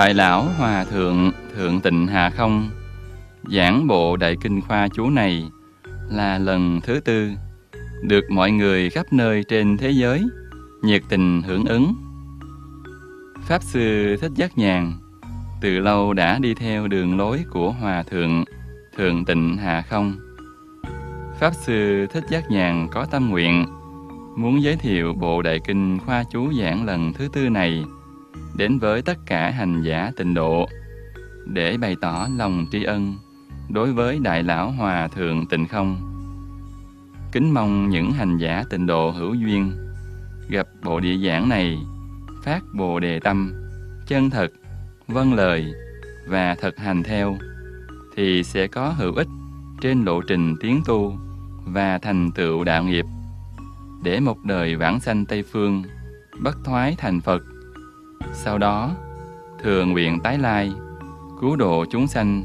Đại lão Hòa thượng Thượng Tịnh Hà Không giảng bộ Đại Kinh Khoa chú này là lần thứ tư được mọi người khắp nơi trên thế giới nhiệt tình hưởng ứng. Pháp sư Thích Giác Nhàn từ lâu đã đi theo đường lối của Hòa thượng Thượng Tịnh Hà Không. Pháp sư Thích Giác Nhàn có tâm nguyện muốn giới thiệu bộ Đại Kinh Khoa chú giảng lần thứ tư này đến với tất cả hành giả tịnh độ để bày tỏ lòng tri ân đối với Đại Lão Hòa Thượng Tịnh Không. Kính mong những hành giả tịnh độ hữu duyên gặp bộ địa giảng này phát bồ đề tâm, chân thật, vâng lời và thực hành theo thì sẽ có hữu ích trên lộ trình tiến tu và thành tựu đạo nghiệp để một đời vãng sanh Tây Phương bất thoái thành Phật sau đó, thường nguyện tái lai, cứu độ chúng sanh,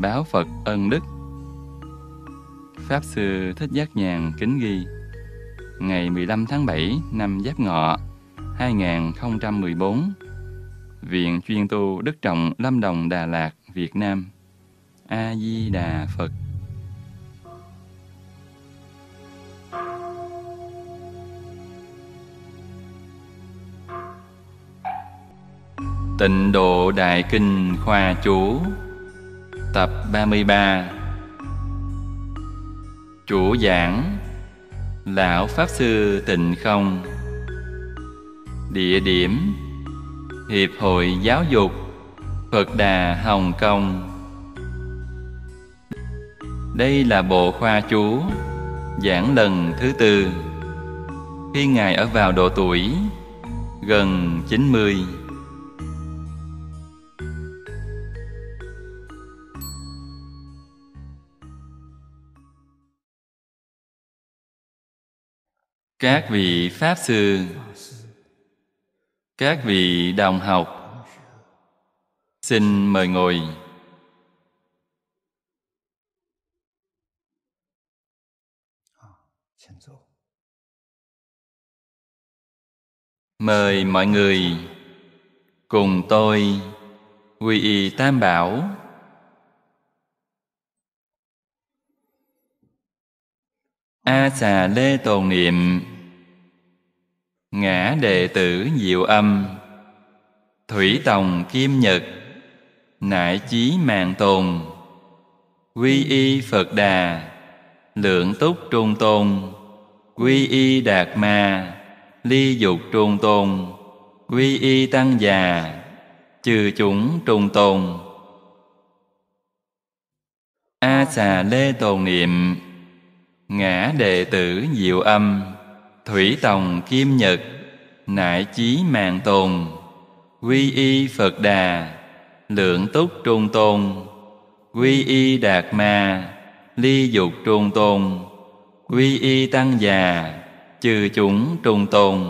báo Phật ân đức. Pháp Sư Thích Giác Nhàn kính ghi Ngày 15 tháng 7 năm Giáp Ngọ 2014 Viện Chuyên tu Đức Trọng Lâm Đồng Đà Lạt, Việt Nam A-di-đà Phật Tịnh độ đại kinh khoa chú Tập 33 Chủ giảng Lão Pháp Sư Tịnh Không Địa điểm Hiệp hội Giáo dục Phật Đà Hồng Kông Đây là bộ khoa chú Giảng lần thứ tư Khi Ngài ở vào độ tuổi Gần 90 mươi các vị pháp sư các vị đồng học xin mời ngồi mời mọi người cùng tôi quy y tam bảo A xà lê tồn niệm Ngã đệ tử diệu âm Thủy tòng kim nhật Nại chí mạng tồn Quy y Phật đà Lượng túc trung tôn Quy y đạt ma Ly dục trung tôn Quy y tăng già Trừ chúng trung tôn A xà lê tồn niệm ngã đệ tử diệu âm thủy tòng kim nhật nại chí mạng tồn quy y phật đà lượng túc trung tôn quy y đạt ma ly dục trung tôn quy y tăng già trừ chủng trung tôn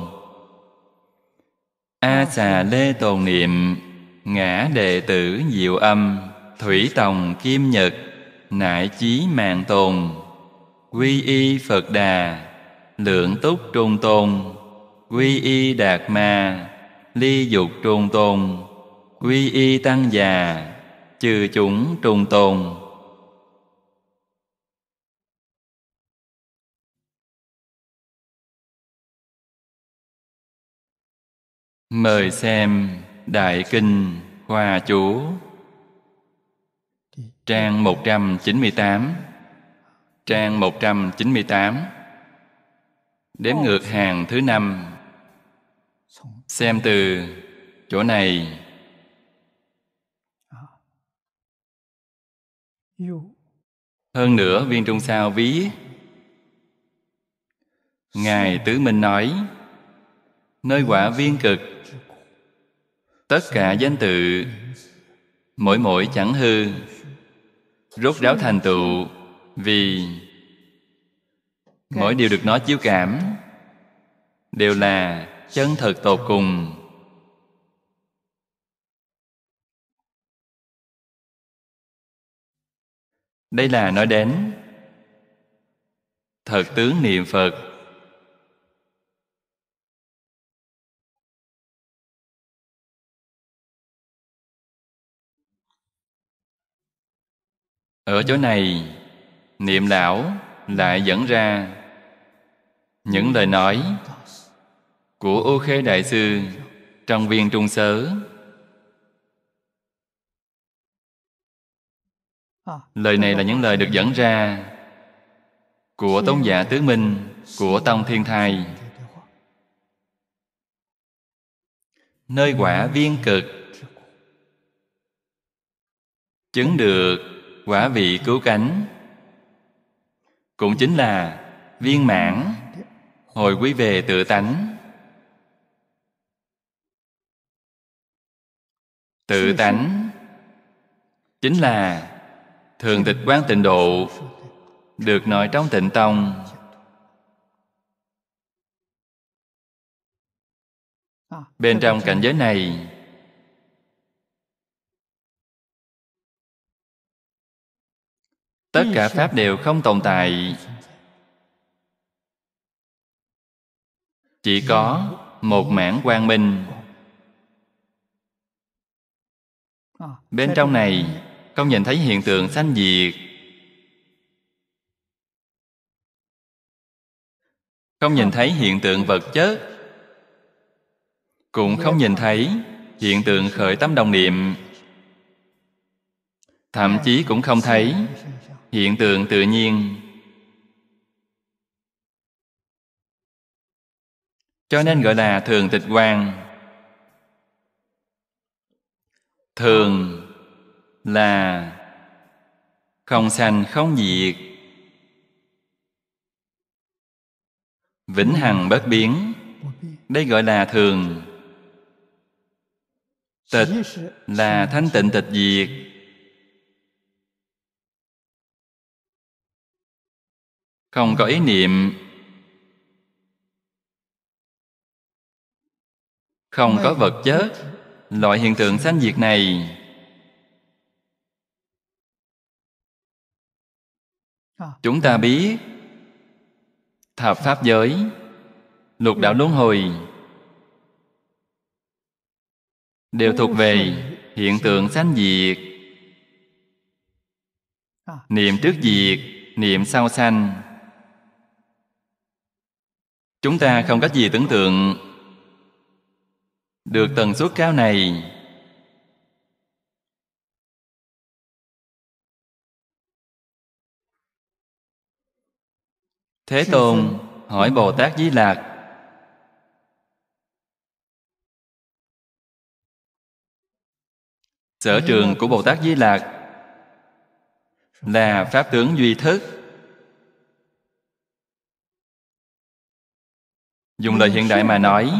a xà lê tồn niệm ngã đệ tử diệu âm thủy tòng kim nhật nại chí mạng tồn quy y phật đà lượng túc trung tôn quy y đạt ma ly dục trung tôn quy y tăng già trừ chủng trung tôn mời xem đại kinh hòa Chủ, trang 198 trang 198 Đếm ngược hàng thứ năm Xem từ chỗ này Hơn nữa viên trung sao ví Ngài Tứ Minh nói Nơi quả viên cực Tất cả danh tự Mỗi mỗi chẳng hư Rốt ráo thành tựu vì mỗi điều được nó chiếu cảm đều là chân thật tột cùng đây là nói đến thật tướng niệm phật ở chỗ này niệm lão lại dẫn ra những lời nói của ô khê đại sư trong viên trung sớ lời này là những lời được dẫn ra của tôn giả dạ tứ minh của tông thiên thai nơi quả viên cực chứng được quả vị cứu cánh cũng chính là viên mãn hồi quý về tự tánh tự tánh chính là thường tịch quán tịnh độ được nói trong tịnh tông bên trong cảnh giới này tất cả pháp đều không tồn tại chỉ có một mảng quang minh ờ, bên trong này không nhìn thấy hiện tượng sanh diệt không nhìn thấy hiện tượng vật chất cũng không nhìn thấy hiện tượng khởi tâm đồng niệm thậm chí cũng không thấy hiện tượng tự nhiên cho nên gọi là thường tịch quan thường là không sanh không diệt vĩnh hằng bất biến đây gọi là thường tịch là thanh tịnh tịch diệt không có ý niệm không có vật chất loại hiện tượng sanh diệt này chúng ta biết thập pháp giới lục đạo luân hồi đều thuộc về hiện tượng sanh diệt niệm trước diệt niệm sau sanh chúng ta không cách gì tưởng tượng được tần suất cao này thế tôn hỏi bồ tát di lạc sở trường của bồ tát di lạc là pháp tướng duy thức dùng lời hiện đại mà nói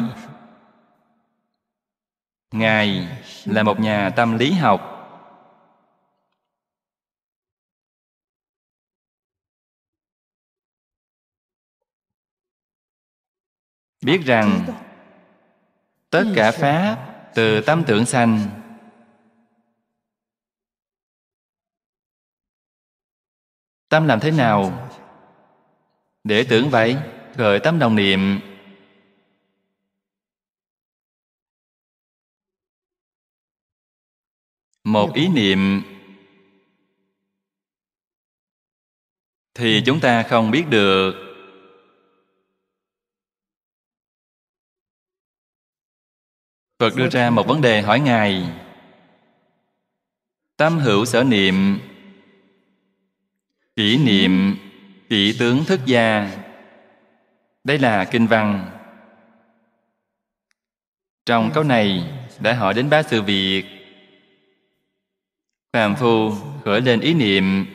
ngài là một nhà tâm lý học biết rằng tất cả pháp từ tâm tưởng sanh tâm làm thế nào để tưởng vậy gợi tâm đồng niệm một ý niệm thì chúng ta không biết được phật đưa ra một vấn đề hỏi ngài tâm hữu sở niệm kỷ niệm kỷ tướng thức gia đây là kinh văn trong câu này đã hỏi đến ba sự việc phàm phu khởi lên ý niệm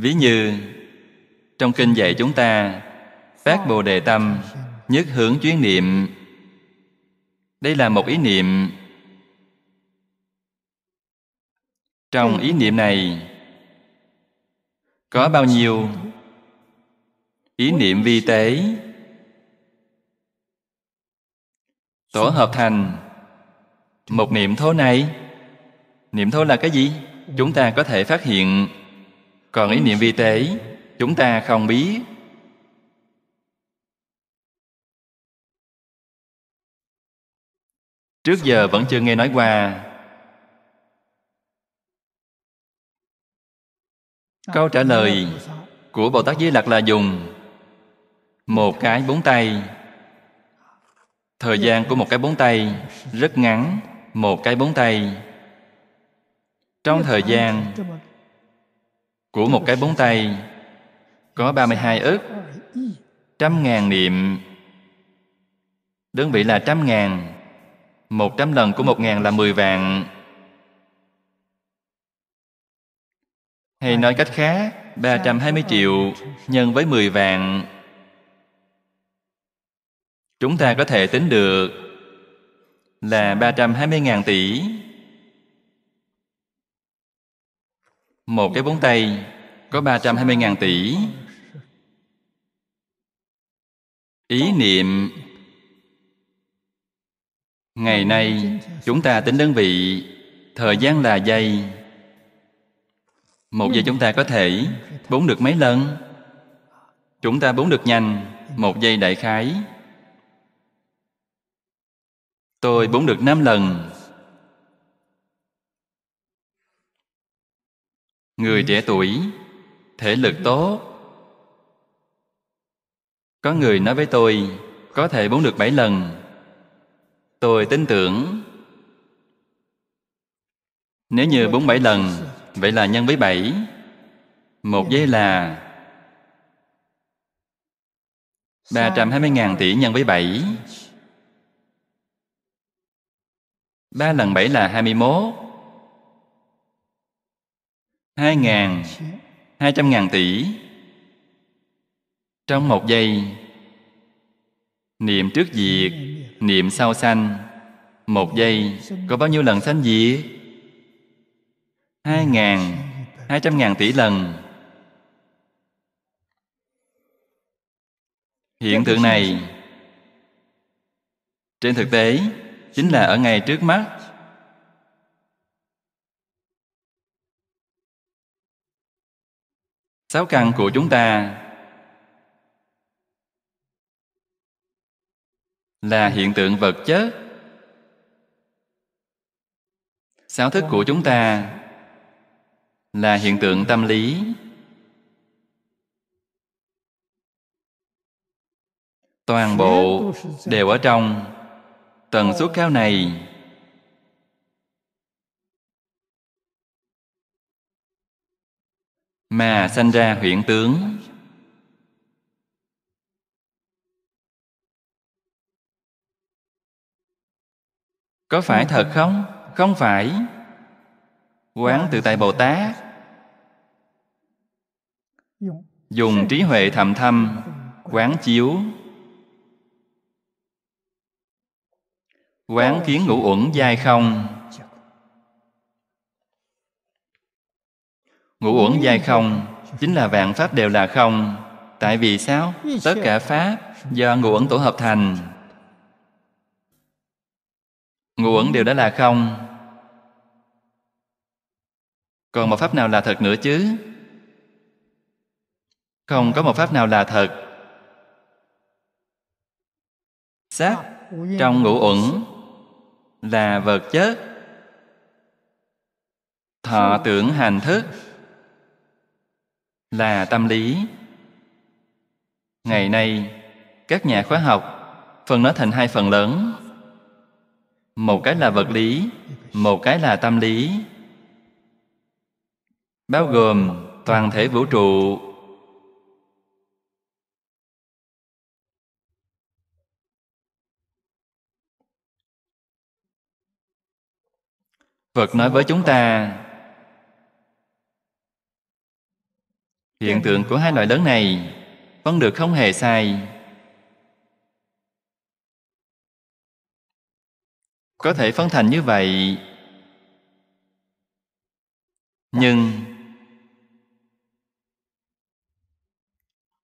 ví như trong kinh dạy chúng ta phát bồ đề tâm nhất hướng chuyến niệm đây là một ý niệm trong ý niệm này có bao nhiêu ý niệm vi tế tổ hợp thành một niệm thố này niệm thố là cái gì chúng ta có thể phát hiện còn ý niệm vi tế chúng ta không biết trước giờ vẫn chưa nghe nói qua câu trả lời của bồ tát di lặc là dùng một cái búng tay thời gian của một cái bóng tay rất ngắn một cái bóng tay trong thời gian của một cái bóng tay có 32 ức trăm ngàn niệm đơn vị là trăm ngàn một trăm lần của một ngàn là mười vạn hay nói cách khác 320 triệu nhân với 10 vạn chúng ta có thể tính được là 320.000 tỷ một cái bốn tay có 320.000 tỷ ý niệm ngày nay chúng ta tính đơn vị thời gian là giây một giây chúng ta có thể bốn được mấy lần chúng ta bốn được nhanh một giây đại khái Tôi bốn được năm lần Người trẻ tuổi Thể lực tốt Có người nói với tôi Có thể bốn được bảy lần Tôi tin tưởng Nếu như bốn bảy lần Vậy là nhân với bảy Một giây là 320.000 tỷ nhân với 7 3 lần 7 là 21 2 ngàn 200 ngàn tỷ Trong một giây Niệm trước diệt Niệm sau sanh Một giây Có bao nhiêu lần sanh diệt? Hai ngàn Hai trăm ngàn tỷ lần Hiện tượng này Trên thực tế chính là ở ngay trước mắt sáu căn của chúng ta là hiện tượng vật chất sáu thức của chúng ta là hiện tượng tâm lý toàn bộ đều ở trong tần số cao này mà sanh ra huyện tướng có phải thật không không phải quán tự tại bồ tát dùng trí huệ thầm thâm quán chiếu quán ờ, kiến ngũ uẩn dai không ngũ uẩn dai không chính là vạn pháp đều là không tại vì sao tất cả pháp do ngũ uẩn tổ hợp thành ngũ uẩn đều đã là không còn một pháp nào là thật nữa chứ không có một pháp nào là thật sát à, trong ngũ uẩn là vật chất thọ tưởng hành thức là tâm lý ngày nay các nhà khoa học phân nó thành hai phần lớn một cái là vật lý một cái là tâm lý bao gồm toàn thể vũ trụ phật nói với chúng ta hiện tượng của hai loại lớn này vẫn được không hề sai có thể phân thành như vậy nhưng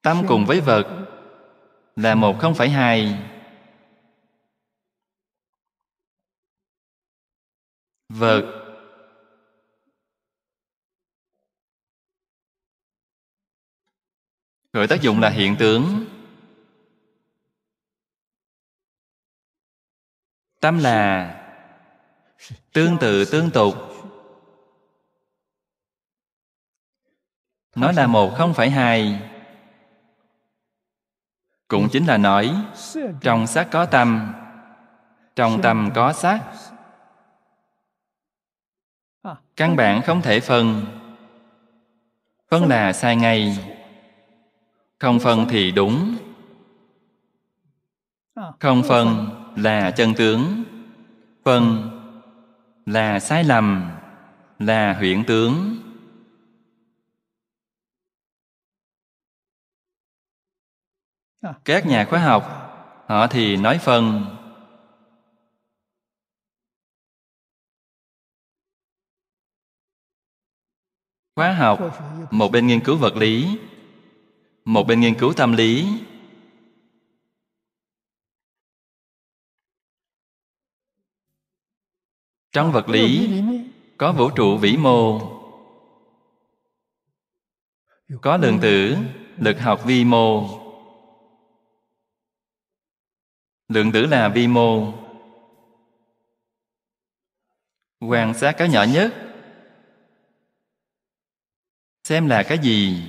tâm cùng với vật là một không phải hai vật khởi tác dụng là hiện tướng tâm là tương tự tương tục nó là một không phải hai cũng chính là nói trong sắc có tâm trong tâm có sắc căn bản không thể phân phân là sai ngay không phân thì đúng không phân là chân tướng phân là sai lầm là huyễn tướng các nhà khoa học họ thì nói phân khóa học một bên nghiên cứu vật lý một bên nghiên cứu tâm lý trong vật lý có vũ trụ vĩ mô có lượng tử lực học vi mô lượng tử là vi mô quan sát cái nhỏ nhất xem là cái gì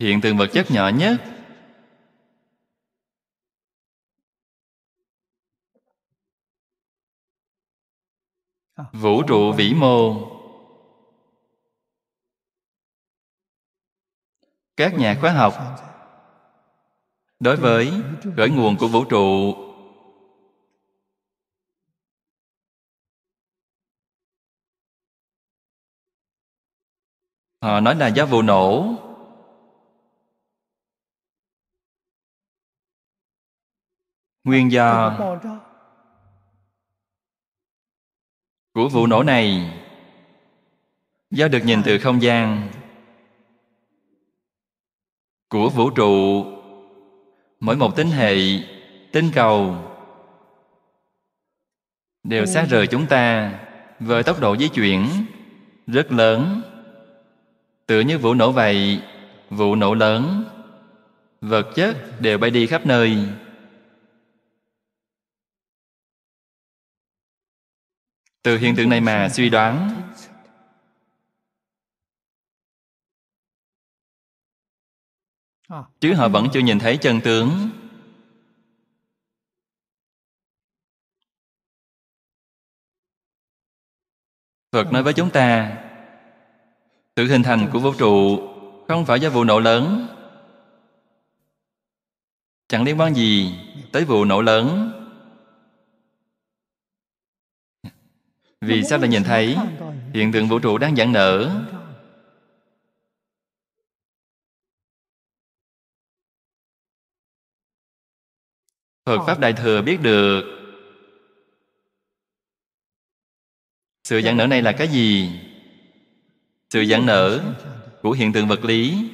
hiện tượng vật chất nhỏ nhất vũ trụ vĩ mô các nhà khoa học đối với khởi nguồn của vũ trụ họ nói là giá vụ nổ nguyên do của vụ nổ này do được nhìn từ không gian của vũ trụ mỗi một tính hệ tinh cầu đều xa rời chúng ta với tốc độ di chuyển rất lớn Tựa như vụ nổ vậy, vụ nổ lớn, vật chất đều bay đi khắp nơi. Từ hiện tượng này mà suy đoán Chứ họ vẫn chưa nhìn thấy chân tướng Phật nói với chúng ta sự hình thành của vũ trụ không phải do vụ nổ lớn Chẳng liên quan gì tới vụ nổ lớn Vì sao lại nhìn thấy hiện tượng vũ trụ đang giãn nở Phật Pháp Đại Thừa biết được Sự giãn nở này là cái gì? sự giãn nở của hiện tượng vật lý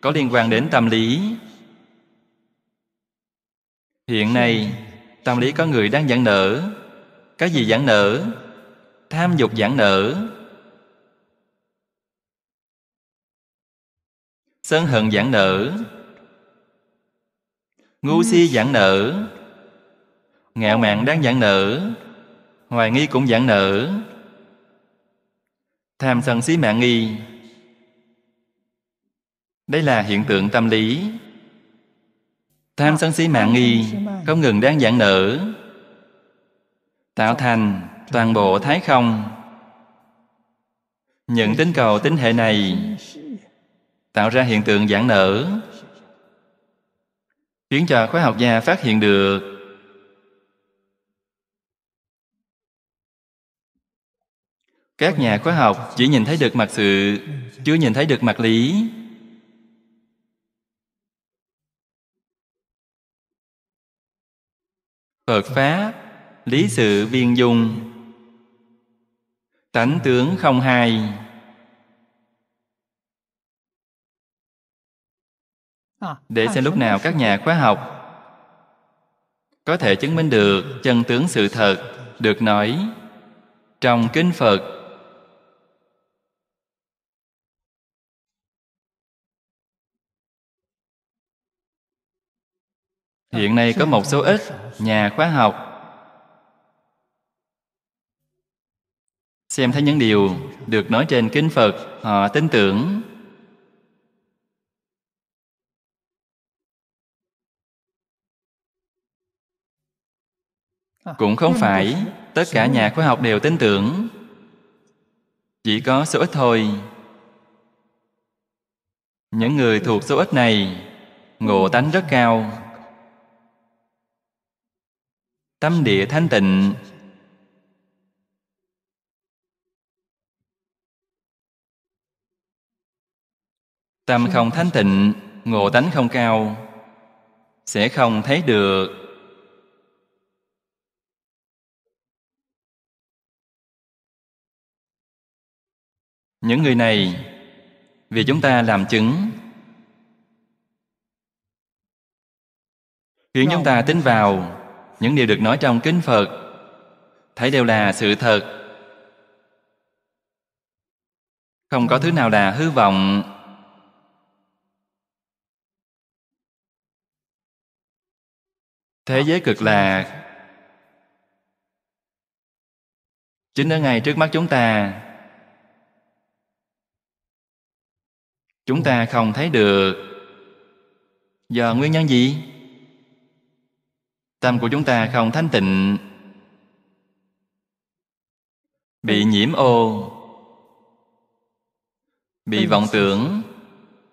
có liên quan đến tâm lý hiện nay tâm lý có người đang giãn nở cái gì giãn nở tham dục giãn nở sân hận giãn nở ngu si giãn nở ngạo mạn đang giãn nở hoài nghi cũng giãn nở tham sân xí mạng nghi đây là hiện tượng tâm lý tham sân xí mạng nghi không ngừng đang giãn nở tạo thành toàn bộ thái không những tính cầu tính hệ này tạo ra hiện tượng giãn nở khiến cho khoa học gia phát hiện được các nhà khoa học chỉ nhìn thấy được mặt sự chưa nhìn thấy được mặt lý phật pháp lý sự viên dung tánh tướng không hai để xem lúc nào các nhà khoa học có thể chứng minh được chân tướng sự thật được nói trong kinh phật hiện nay có một số ít nhà khoa học xem thấy những điều được nói trên kinh phật họ tin tưởng cũng không phải tất cả nhà khoa học đều tin tưởng chỉ có số ít thôi những người thuộc số ít này ngộ tánh rất cao tâm địa thanh tịnh tâm không thanh tịnh ngộ tánh không cao sẽ không thấy được những người này vì chúng ta làm chứng khiến chúng ta tin vào những điều được nói trong Kinh Phật thấy đều là sự thật. Không có thứ nào là hư vọng. Thế giới cực lạc chính ở ngay trước mắt chúng ta chúng ta không thấy được do nguyên nhân gì Tâm của chúng ta không thanh tịnh Bị nhiễm ô Bị vọng tưởng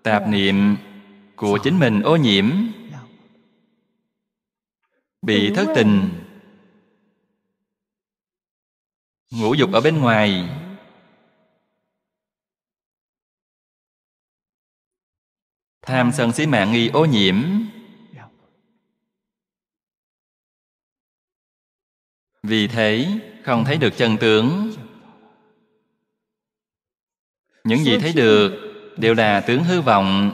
Tạp niệm của chính mình ô nhiễm Bị thất tình Ngũ dục ở bên ngoài Tham sân xí mạng nghi ô nhiễm vì thế không thấy được chân tướng những gì thấy được đều là tướng hư vọng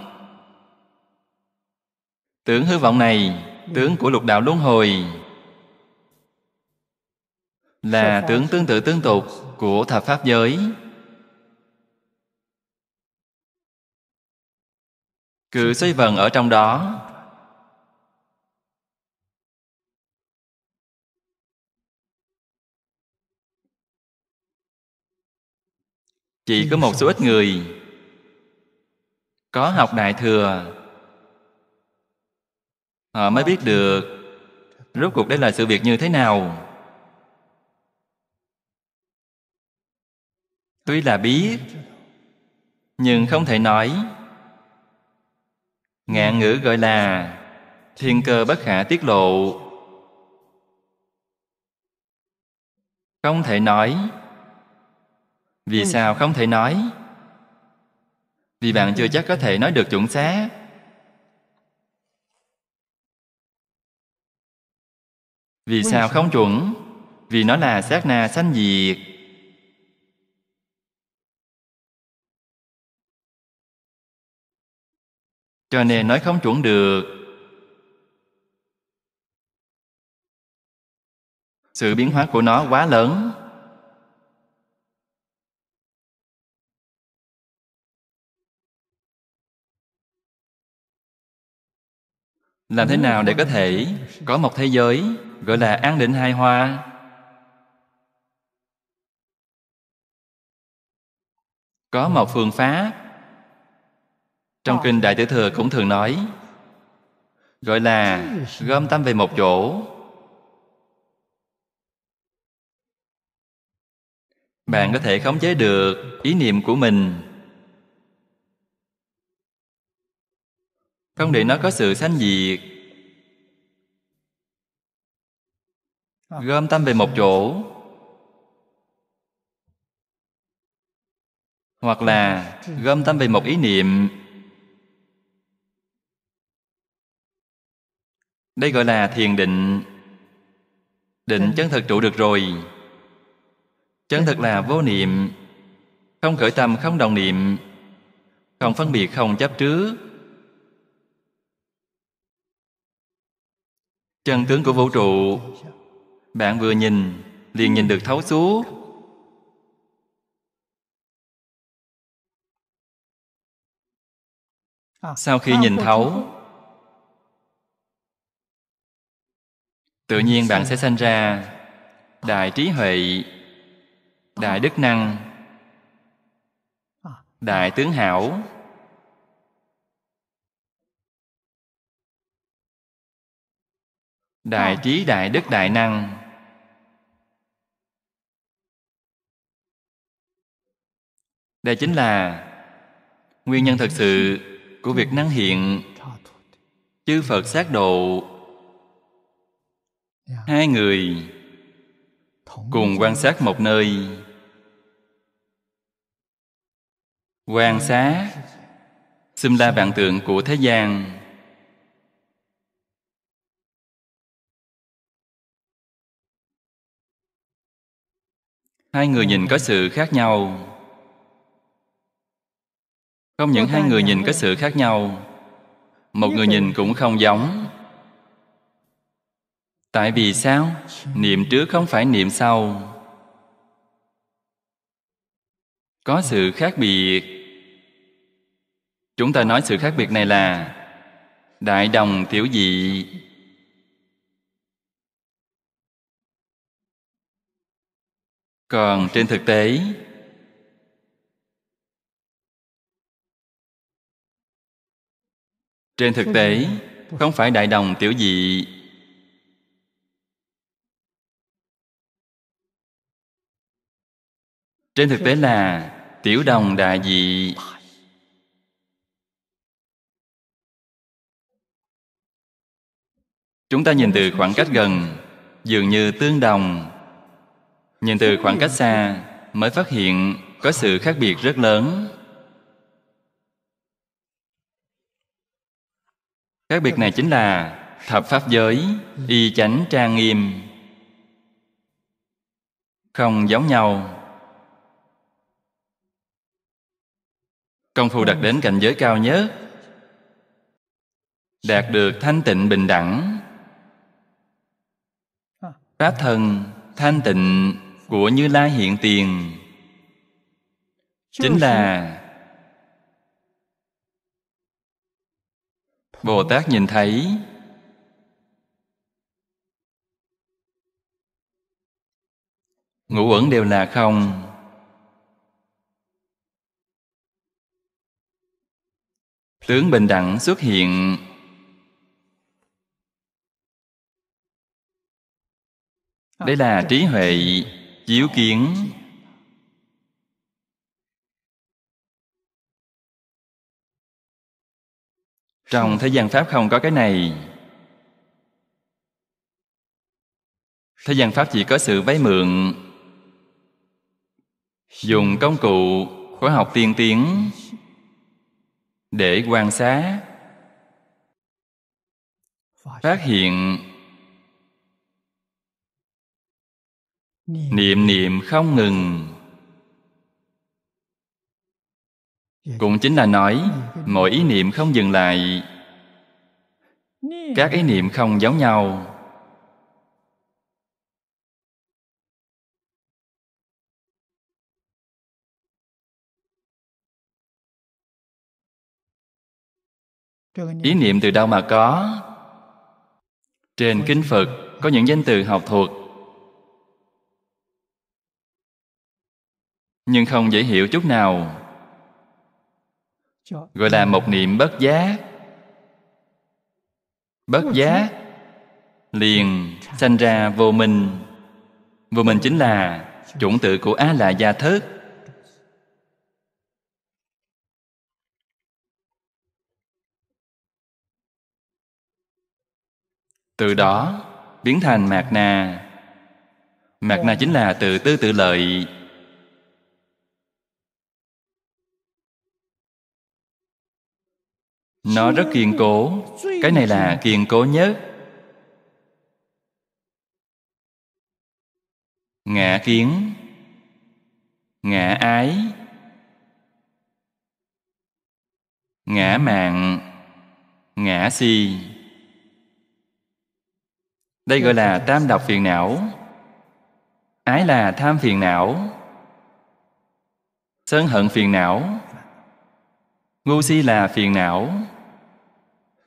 tướng hư vọng này tướng của lục đạo luân hồi là tướng tương tự tương tục của thập pháp giới cự xây vần ở trong đó chỉ có một số ít người có học đại thừa họ mới biết được rốt cuộc đây là sự việc như thế nào tuy là biết nhưng không thể nói ngạn ngữ gọi là thiên cơ bất khả tiết lộ không thể nói vì ừ. sao không thể nói? Vì bạn ừ. chưa chắc có thể nói được chuẩn xác. Vì sao không chuẩn? Vì nó là sát na sanh diệt. Cho nên nói không chuẩn được. Sự biến hóa của nó quá lớn. làm thế nào để có thể có một thế giới gọi là an định hai hoa, có một phương pháp trong kinh đại tử thừa cũng thường nói gọi là gom tâm về một chỗ bạn có thể khống chế được ý niệm của mình không để nó có sự sanh diệt gom tâm về một chỗ hoặc là gom tâm về một ý niệm đây gọi là thiền định định chân thực trụ được rồi chân thực là vô niệm không khởi tâm không đồng niệm không phân biệt không chấp trước chân tướng của vũ trụ bạn vừa nhìn liền nhìn được thấu suốt sau khi nhìn thấu tự nhiên bạn sẽ sanh ra đại trí huệ đại đức năng đại tướng hảo đại ờ. trí đại đức đại năng đây chính là nguyên nhân thật sự của việc năng hiện chư phật sát độ hai người cùng quan sát một nơi quan sát xâm la vạn tượng của thế gian hai người nhìn có sự khác nhau không những hai người nhìn có sự khác nhau một người nhìn cũng không giống tại vì sao niệm trước không phải niệm sau có sự khác biệt chúng ta nói sự khác biệt này là đại đồng tiểu dị còn trên thực tế trên thực tế không phải đại đồng tiểu dị trên thực tế là tiểu đồng đại dị chúng ta nhìn từ khoảng cách gần dường như tương đồng Nhìn từ khoảng cách xa mới phát hiện có sự khác biệt rất lớn. Khác biệt này chính là thập pháp giới, y chánh trang nghiêm. Không giống nhau. Công phu đạt đến cảnh giới cao nhất Đạt được thanh tịnh bình đẳng Pháp thân thanh tịnh của Như Lai hiện tiền chính là Bồ Tát nhìn thấy ngũ uẩn đều là không tướng bình đẳng xuất hiện đây là trí huệ diệu kiến trong thế gian pháp không có cái này thế gian pháp chỉ có sự vay mượn dùng công cụ khoa học tiên tiến để quan sát phát hiện niệm niệm không ngừng cũng chính là nói mỗi ý niệm không dừng lại các ý niệm không giống nhau ý niệm từ đâu mà có trên kinh phật có những danh từ học thuộc nhưng không dễ hiểu chút nào gọi là một niệm bất giá bất giá liền sanh ra vô minh vô minh chính là chủng tự của á là gia thức từ đó biến thành mạt na mạt na chính là từ tư tự lợi Nó rất kiên cố Cái này là kiên cố nhất Ngã kiến Ngã ái Ngã mạng Ngã si Đây gọi là tam độc phiền não Ái là tham phiền não Sân hận phiền não Ngu si là phiền não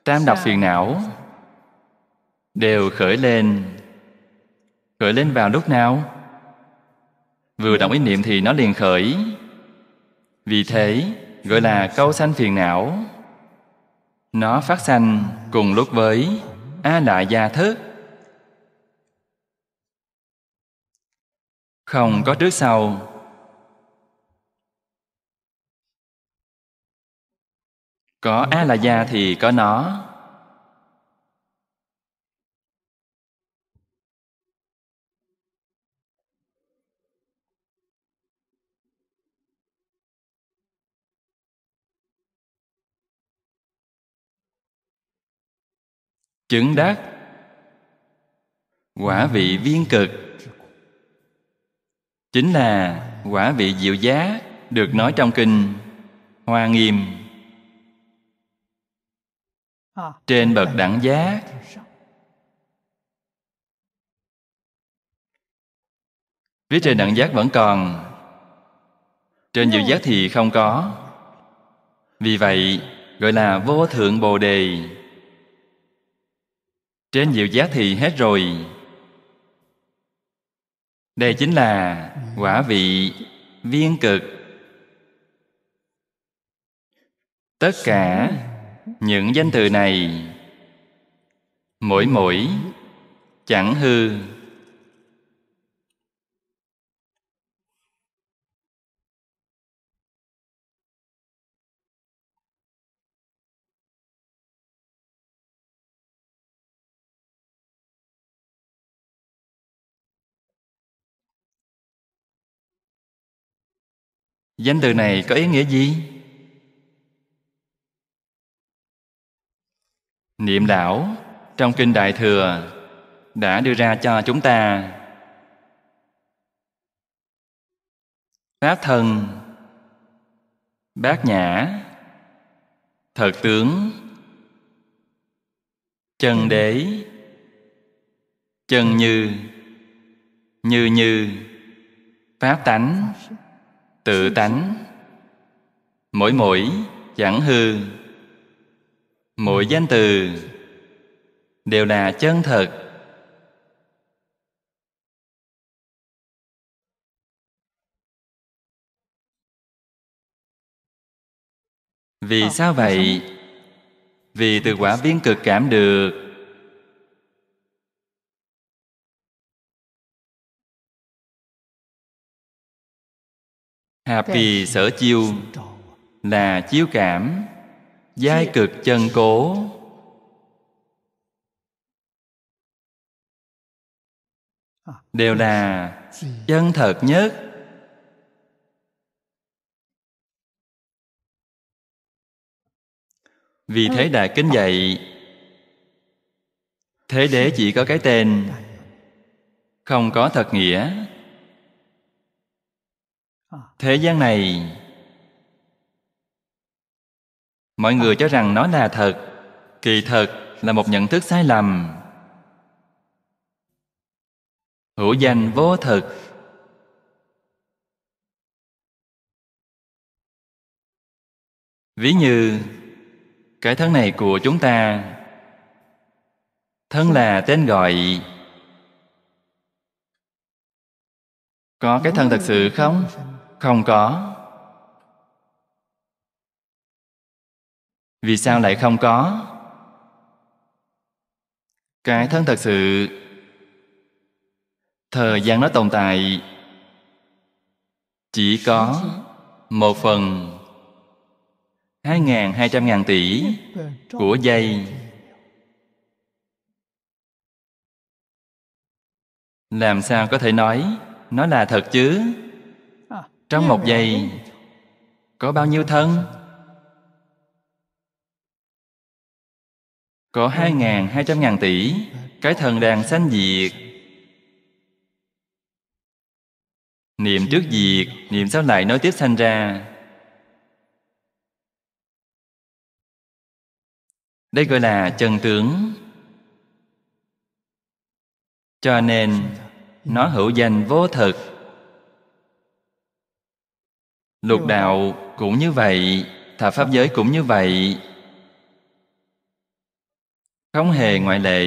tam độc phiền não đều khởi lên khởi lên vào lúc nào vừa động ý niệm thì nó liền khởi vì thế gọi là câu sanh phiền não nó phát sanh cùng lúc với a la gia thức không có trước sau có a la gia thì có nó chứng đắc quả vị viên cực chính là quả vị diệu giá được nói trong kinh hoa nghiêm trên bậc đẳng giác phía trên đẳng giác vẫn còn trên diệu giác thì không có vì vậy gọi là vô thượng bồ đề trên diệu giác thì hết rồi đây chính là ừ. quả vị viên cực tất cả những danh từ này mỗi mỗi chẳng hư danh từ này có ý nghĩa gì niệm đảo trong kinh đại thừa đã đưa ra cho chúng ta pháp thân bác nhã thật tướng chân đế chân như như như pháp tánh tự tánh mỗi mỗi chẳng hư mỗi danh từ đều là chân thật vì ờ, sao vậy vì từ quả viên cực cảm được hạp kỳ sở chiêu là chiếu cảm Giai cực chân cố à. Đều là chân thật nhất Vì thế Đại Kinh dạy Thế đế chỉ có cái tên Không có thật nghĩa à. Thế gian này mọi người cho rằng nó là thật kỳ thật là một nhận thức sai lầm hữu danh vô thực ví như cái thân này của chúng ta thân là tên gọi có cái thân thật sự không không có vì sao lại không có cái thân thật sự thời gian nó tồn tại chỉ có một phần hai ngàn hai trăm ngàn tỷ của giây làm sao có thể nói nó là thật chứ trong một giây có bao nhiêu thân có hai ngàn hai trăm ngàn tỷ cái thần đàn sanh diệt niệm trước diệt niệm sau lại nói tiếp sanh ra đây gọi là trần tướng cho nên nó hữu danh vô thực lục đạo cũng như vậy thập pháp giới cũng như vậy không hề ngoại lệ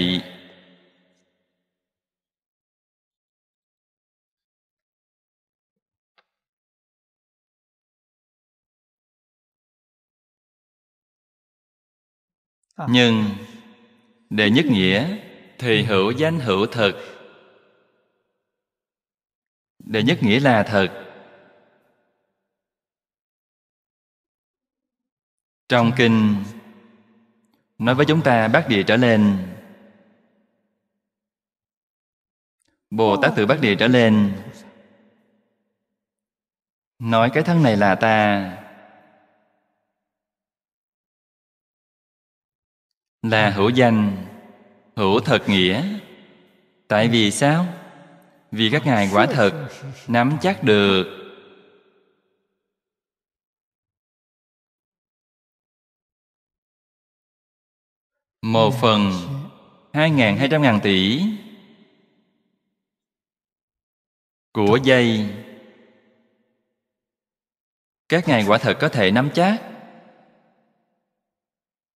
à. nhưng để nhất nghĩa thì hữu danh hữu thực để nhất nghĩa là thật trong kinh nói với chúng ta bát địa trở lên bồ tát từ bát địa trở lên nói cái thân này là ta là hữu danh hữu thật nghĩa tại vì sao vì các ngài quả thật nắm chắc được một phần hai ngàn hai trăm ngàn tỷ của dây các ngài quả thật có thể nắm chắc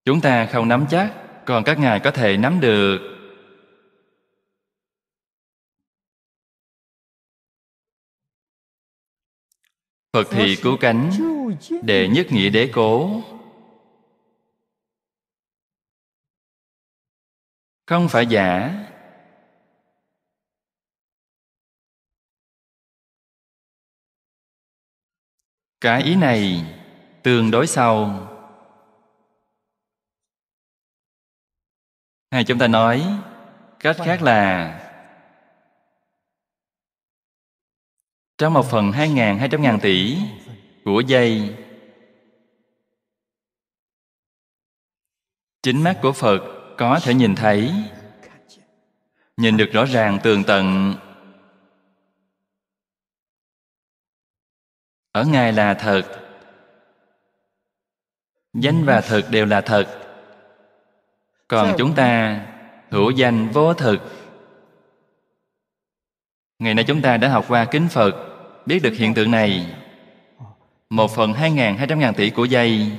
chúng ta không nắm chắc còn các ngài có thể nắm được phật thị cứu cánh đệ nhất nghĩa đế cố không phải giả cái ý này tương đối sau hay chúng ta nói cách khác là trong một phần hai ngàn hai trăm ngàn tỷ của dây chính mắt của phật có thể nhìn thấy nhìn được rõ ràng tường tận ở ngài là thật danh và thực đều là thật còn chúng ta hữu danh vô thực ngày nay chúng ta đã học qua kính phật biết được hiện tượng này một phần hai ngàn hai trăm ngàn tỷ của dây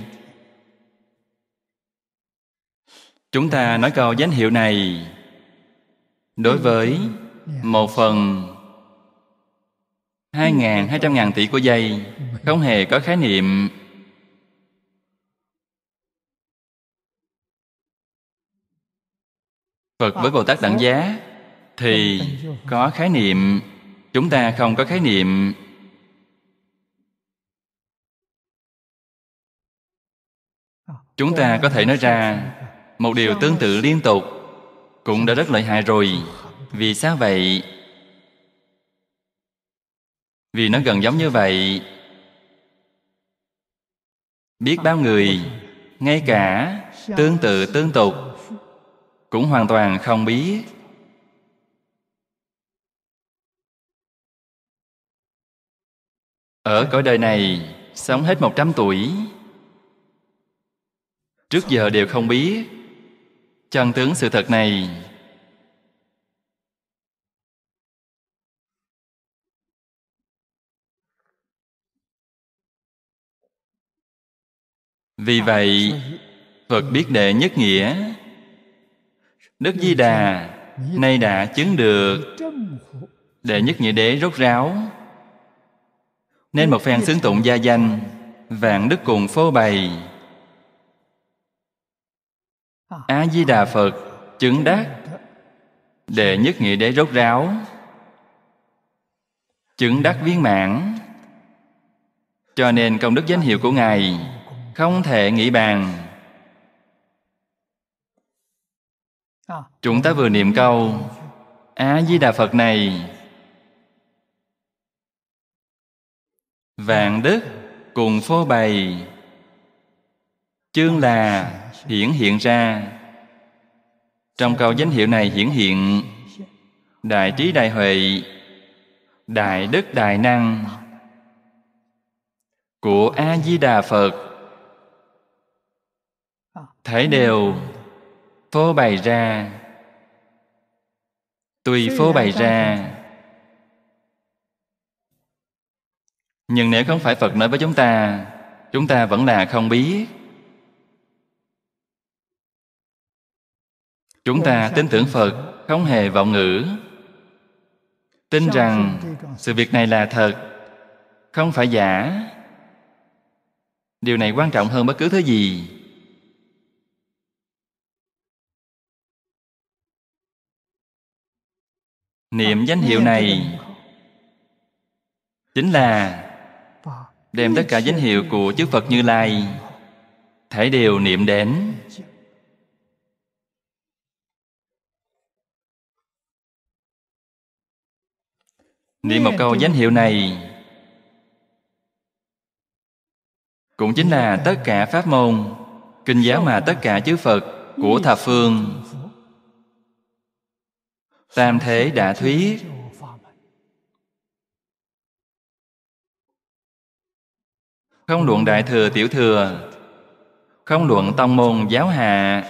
chúng ta nói câu danh hiệu này đối với một phần hai ngàn hai trăm ngàn tỷ của dây không hề có khái niệm phật với bồ tát đẳng giá thì có khái niệm chúng ta không có khái niệm chúng ta có thể nói ra một điều tương tự liên tục cũng đã rất lợi hại rồi vì sao vậy vì nó gần giống như vậy biết bao người ngay cả tương tự tương tục cũng hoàn toàn không biết ở cõi đời này sống hết một trăm tuổi trước giờ đều không biết chân tướng sự thật này vì vậy phật biết đệ nhất nghĩa đức di đà nay đã chứng được đệ nhất nghĩa đế rốt ráo nên một phen xứng tụng gia danh vạn đức cùng phô bày a di đà phật chứng đắc đệ nhất nghĩa đế rốt ráo chứng đắc viên mãn cho nên công đức danh hiệu của ngài không thể nghĩ bàn chúng ta vừa niệm câu a di đà phật này vạn đức cùng phô bày chương là hiển hiện ra trong câu danh hiệu này hiển hiện đại trí đại huệ đại đức đại năng của a di đà phật thể đều phô bày ra tùy phô bày ra nhưng nếu không phải phật nói với chúng ta chúng ta vẫn là không biết chúng ta tin tưởng phật không hề vọng ngữ tin rằng sự việc này là thật không phải giả điều này quan trọng hơn bất cứ thứ gì niệm vâng, danh hiệu này chính là đem tất cả danh hiệu của chư phật như lai thể đều niệm đến Niệm một câu danh hiệu này Cũng chính là tất cả pháp môn Kinh giáo mà tất cả chư Phật Của thập phương Tam thế đã thuyết Không luận đại thừa tiểu thừa Không luận tông môn giáo hạ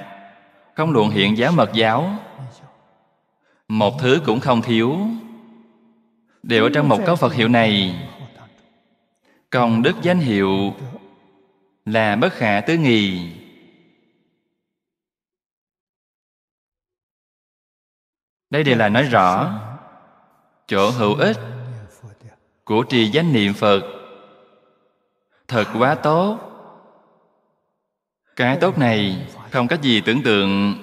Không luận hiện giáo mật giáo Một thứ cũng không thiếu đều ở trong một Câu Phật hiệu này còn đức danh hiệu là bất khả tư nghì đây đều là nói rõ chỗ hữu ích của trì danh niệm phật thật quá tốt cái tốt này không có gì tưởng tượng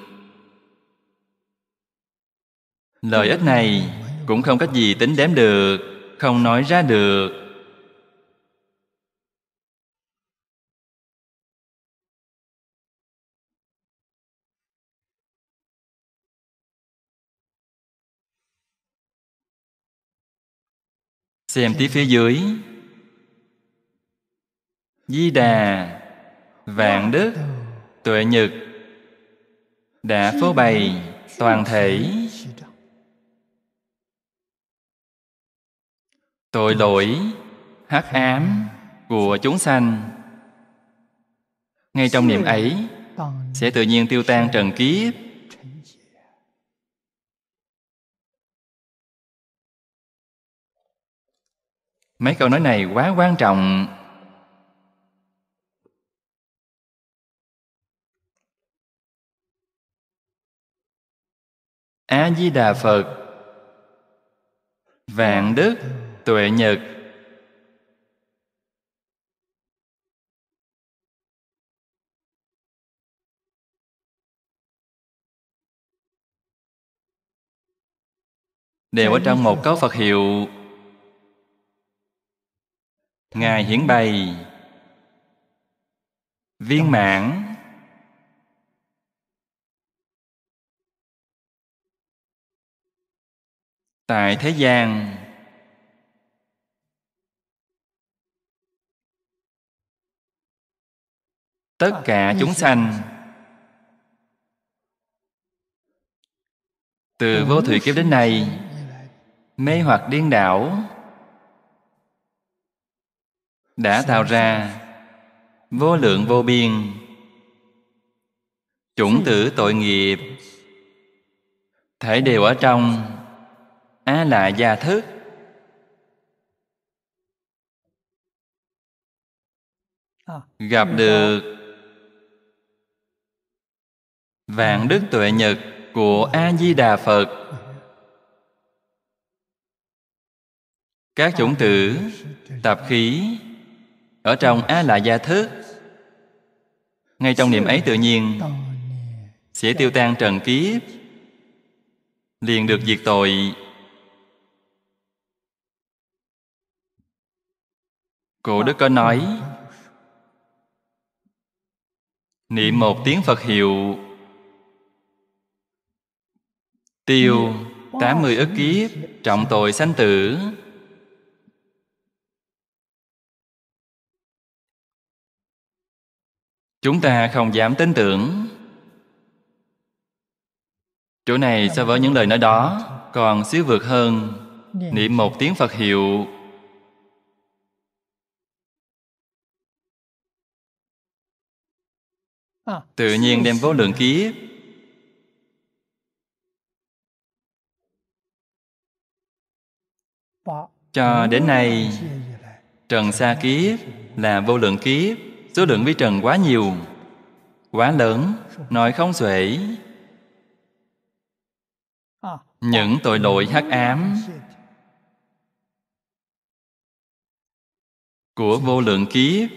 lợi ích này cũng không cách gì tính đếm được không nói ra được xem tí phía dưới di đà vạn đức tuệ nhật đã phô bày toàn thể tội lỗi hắc ám của chúng sanh ngay trong niệm ấy sẽ tự nhiên tiêu tan trần kiếp mấy câu nói này quá quan trọng a di đà phật vạn đức tuệ nhật đều ở trong một câu Phật hiệu Ngài hiển bày viên mãn tại thế gian tất cả chúng sanh từ vô thủy kiếp đến nay mê hoặc điên đảo đã tạo ra vô lượng vô biên chủng tử tội nghiệp thể đều ở trong a la gia thức gặp được Vạn Đức Tuệ Nhật của A-di-đà Phật Các chủng tử tạp khí Ở trong A-la-gia thức Ngay trong niệm ấy tự nhiên Sẽ tiêu tan trần kiếp Liền được diệt tội Cổ Đức có nói Niệm một tiếng Phật hiệu Tiêu 80 ức kiếp Trọng tội sanh tử Chúng ta không dám tin tưởng Chỗ này so với những lời nói đó Còn xíu vượt hơn Niệm một tiếng Phật hiệu à, Tự nhiên đem vô lượng kiếp Cho đến nay Trần xa kiếp là vô lượng kiếp Số lượng vi trần quá nhiều Quá lớn Nói không xuể Những tội lỗi hắc ám Của vô lượng kiếp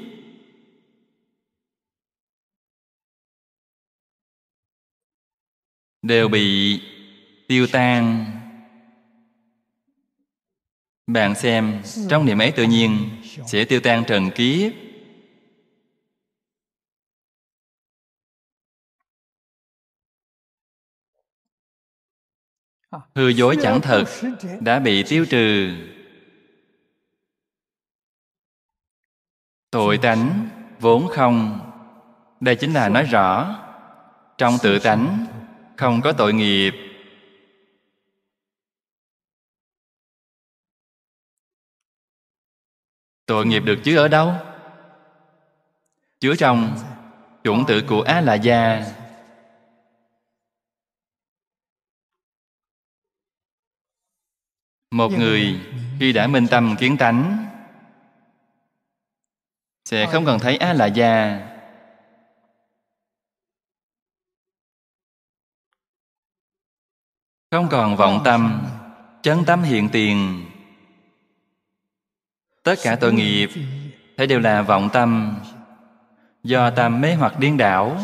Đều bị tiêu tan bạn xem, trong niệm ấy tự nhiên sẽ tiêu tan trần kiếp. Hư dối chẳng thật đã bị tiêu trừ. Tội tánh vốn không. Đây chính là nói rõ trong tự tánh không có tội nghiệp Tội nghiệp được chứ ở đâu? Chứa trong chủng tử của Á La Gia Một dạ. người khi đã minh tâm kiến tánh Sẽ không cần thấy Á La Gia Không còn vọng tâm chấn tâm hiện tiền Tất cả tội nghiệp Thế đều là vọng tâm Do tâm mê hoặc điên đảo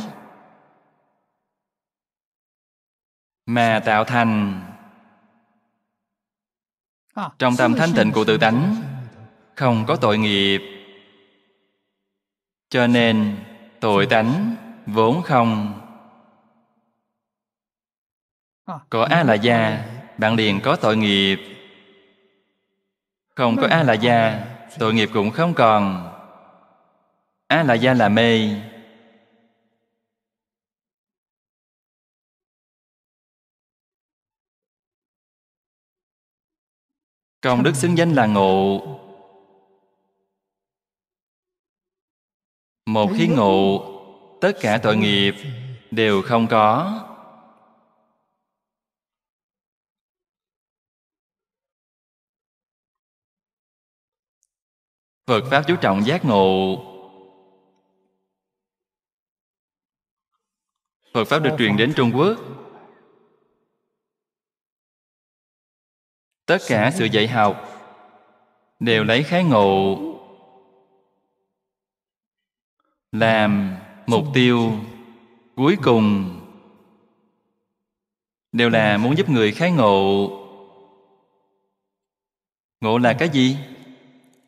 Mà tạo thành Trong tâm thanh tịnh của tự tánh Không có tội nghiệp Cho nên tội tánh vốn không Có A-la-gia Bạn liền có tội nghiệp Không có A-la-gia tội nghiệp cũng không còn á là gia là mê công đức xứng danh là ngộ Một khi ngộ Tất cả tội nghiệp đều không có Phật Pháp chú trọng giác ngộ Phật Pháp được truyền đến Trung Quốc Tất cả sự dạy học Đều lấy khái ngộ Làm mục tiêu Cuối cùng Đều là muốn giúp người khái ngộ Ngộ là cái gì?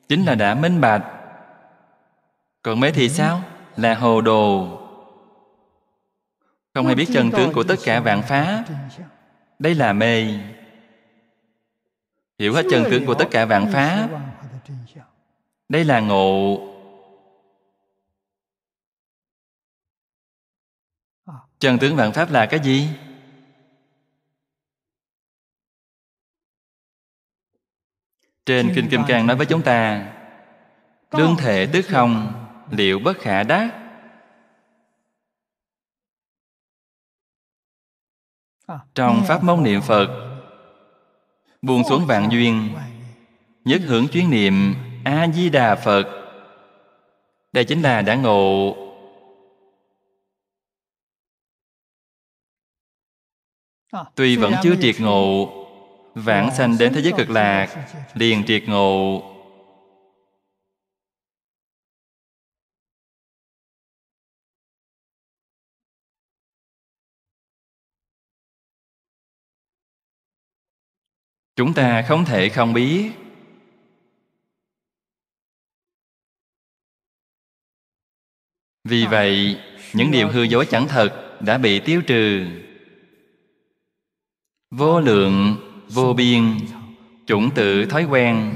chính là đã minh bạch còn mấy thì sao là hồ đồ không hay biết chân tướng của tất cả vạn phá đây là mê hiểu hết chân tướng của tất cả vạn pháp đây là ngộ chân tướng vạn pháp là cái gì Trên Kinh Kim Cang nói với chúng ta Đương thể tức không Liệu bất khả đắc à. Trong Pháp môn niệm Phật Buông xuống vạn duyên Nhất hưởng chuyến niệm A-di-đà Phật Đây chính là đã ngộ à, Tuy vẫn chưa triệt ngộ vãng sanh đến thế giới cực lạc liền triệt ngộ chúng ta không thể không biết vì vậy những điều hư dối chẳng thật đã bị tiêu trừ vô lượng vô biên chủng tự thói quen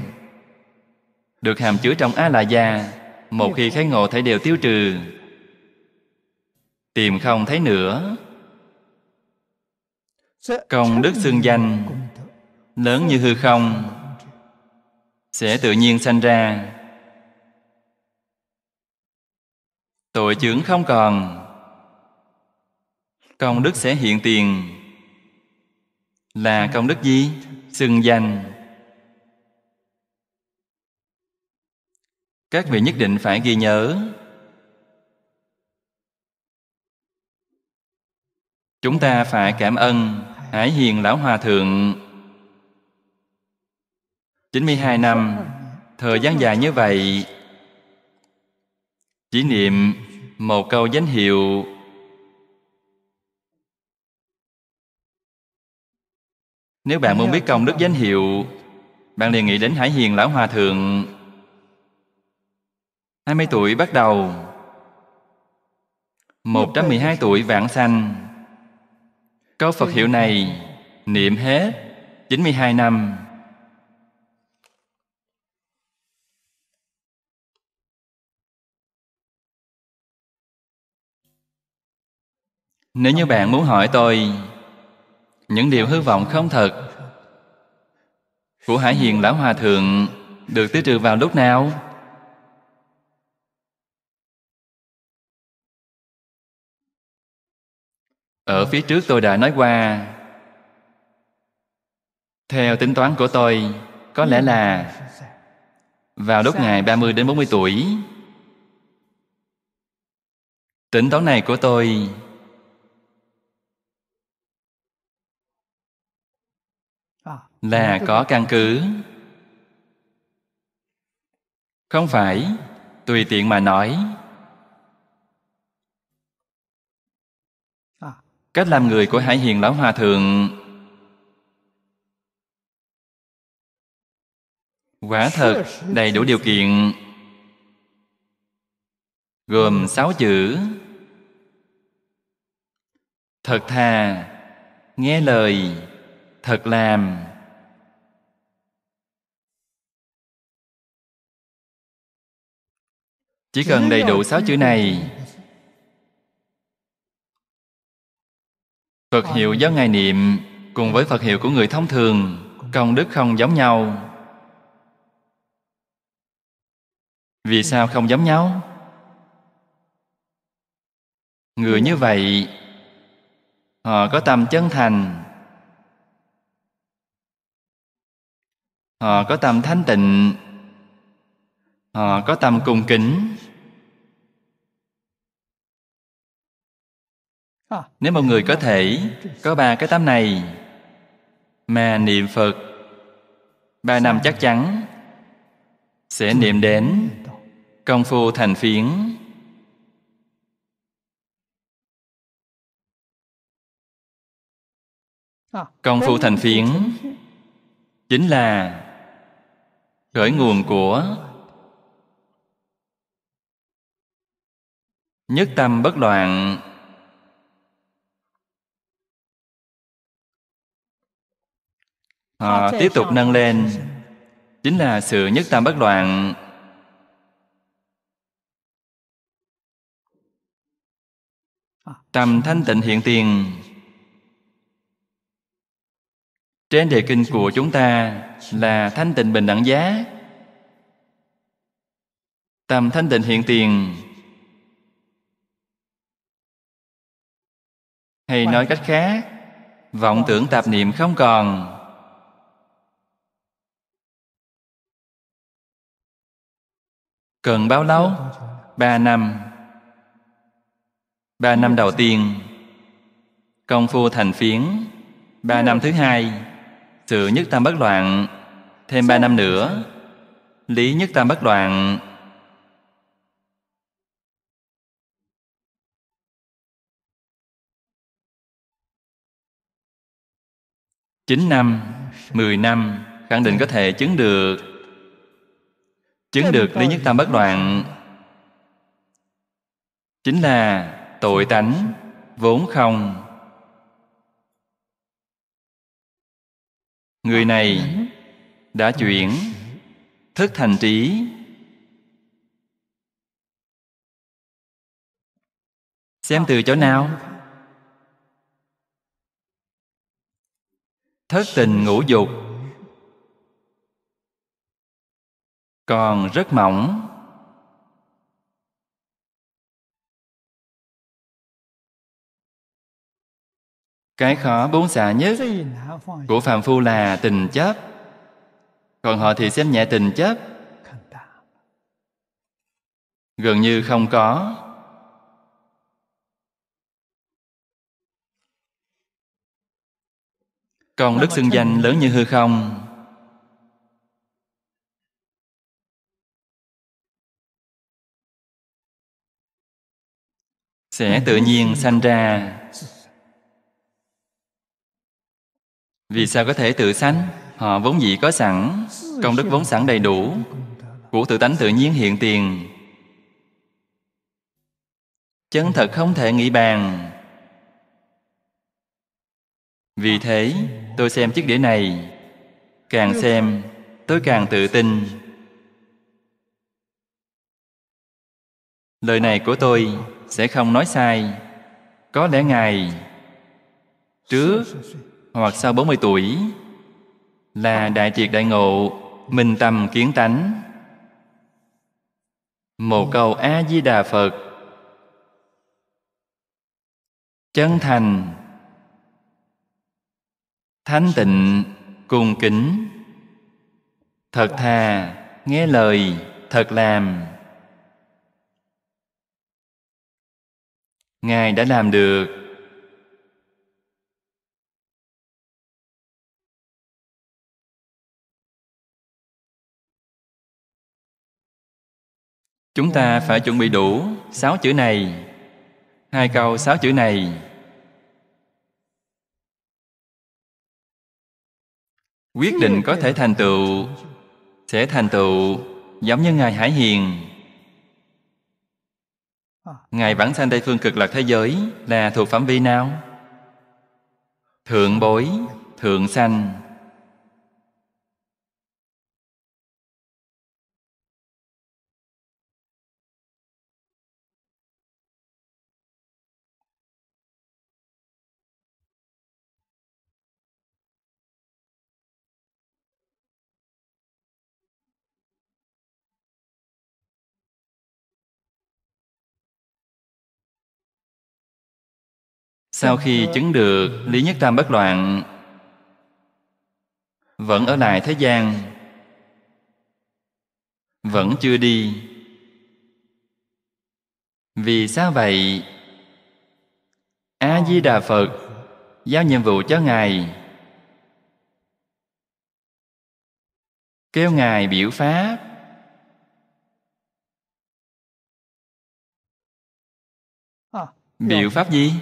được hàm chứa trong a la gia một khi khái ngộ thấy đều tiêu trừ tìm không thấy nữa công đức xưng danh lớn như hư không sẽ tự nhiên sanh ra tội chướng không còn công đức sẽ hiện tiền là công đức gì xưng danh các vị nhất định phải ghi nhớ chúng ta phải cảm ơn hải hiền lão hòa thượng 92 năm thời gian dài như vậy chỉ niệm một câu danh hiệu Nếu bạn muốn biết công đức danh hiệu Bạn liền nghĩ đến Hải Hiền Lão Hòa Thượng 20 tuổi bắt đầu 112 tuổi vạn sanh Câu Phật hiệu này Niệm hết 92 năm Nếu như bạn muốn hỏi tôi những điều hư vọng không thật của hải hiền lão hòa thượng được tiêu trừ vào lúc nào ở phía trước tôi đã nói qua theo tính toán của tôi có lẽ là vào lúc ngày 30 đến 40 tuổi tính toán này của tôi À, là có căn cứ không phải tùy tiện mà nói à. cách làm người của hải hiền lão hòa thượng quả thật đầy đủ điều kiện gồm vâng. sáu chữ thật thà nghe lời thật làm chỉ cần đầy đủ sáu chữ này phật hiệu do ngài niệm cùng với phật hiệu của người thông thường công đức không giống nhau vì sao không giống nhau người như vậy họ có tâm chân thành họ ờ, có tâm thanh tịnh họ ờ, có tâm cung kính nếu một người có thể có ba cái tâm này mà niệm phật ba năm chắc chắn sẽ niệm đến công phu thành phiến công phu thành phiến chính là khởi nguồn của nhất tâm bất đoạn à, họ tiếp tục nâng lên chính là sự nhất tâm bất đoạn à, tâm thanh tịnh hiện tiền Trên đề kinh của chúng ta là thanh tịnh bình đẳng giá Tầm thanh tịnh hiện tiền Hay nói cách khác Vọng tưởng tạp niệm không còn Cần bao lâu? Ba năm Ba năm đầu tiên Công phu thành phiến Ba năm thứ hai sự nhất tam bất loạn Thêm ba năm nữa Lý nhất tam bất loạn chín năm, mười năm Khẳng định có thể chứng được Chứng được Lý Nhất Tam Bất loạn Chính là tội tánh vốn không Người này đã chuyển thức thành trí Xem từ chỗ nào? Thất tình ngũ dục Còn rất mỏng Cái khó bốn xả nhất của Phạm Phu là tình chấp. Còn họ thì xem nhẹ tình chấp. Gần như không có. Còn đức xưng danh lớn như hư không Sẽ tự nhiên sanh ra Vì sao có thể tự sanh? Họ vốn dĩ có sẵn, công đức vốn sẵn đầy đủ, của tự tánh tự nhiên hiện tiền. Chân thật không thể nghĩ bàn. Vì thế, tôi xem chiếc đĩa này, càng xem, tôi càng tự tin. Lời này của tôi sẽ không nói sai. Có lẽ Ngài trước hoặc sau 40 tuổi là đại triệt đại ngộ minh tâm kiến tánh một câu a di đà phật chân thành thánh tịnh cùng kính thật thà nghe lời thật làm ngài đã làm được Chúng ta phải chuẩn bị đủ sáu chữ này Hai câu sáu chữ này Quyết định có thể thành tựu Sẽ thành tựu giống như Ngài Hải Hiền Ngài vãng sanh Tây Phương cực lạc thế giới là thuộc phạm vi nào? Thượng bối, thượng sanh Sau khi chứng được Lý Nhất Tam bất loạn Vẫn ở lại thế gian Vẫn chưa đi Vì sao vậy? A-di-đà Phật Giao nhiệm vụ cho Ngài Kêu Ngài biểu Pháp Biểu Pháp gì?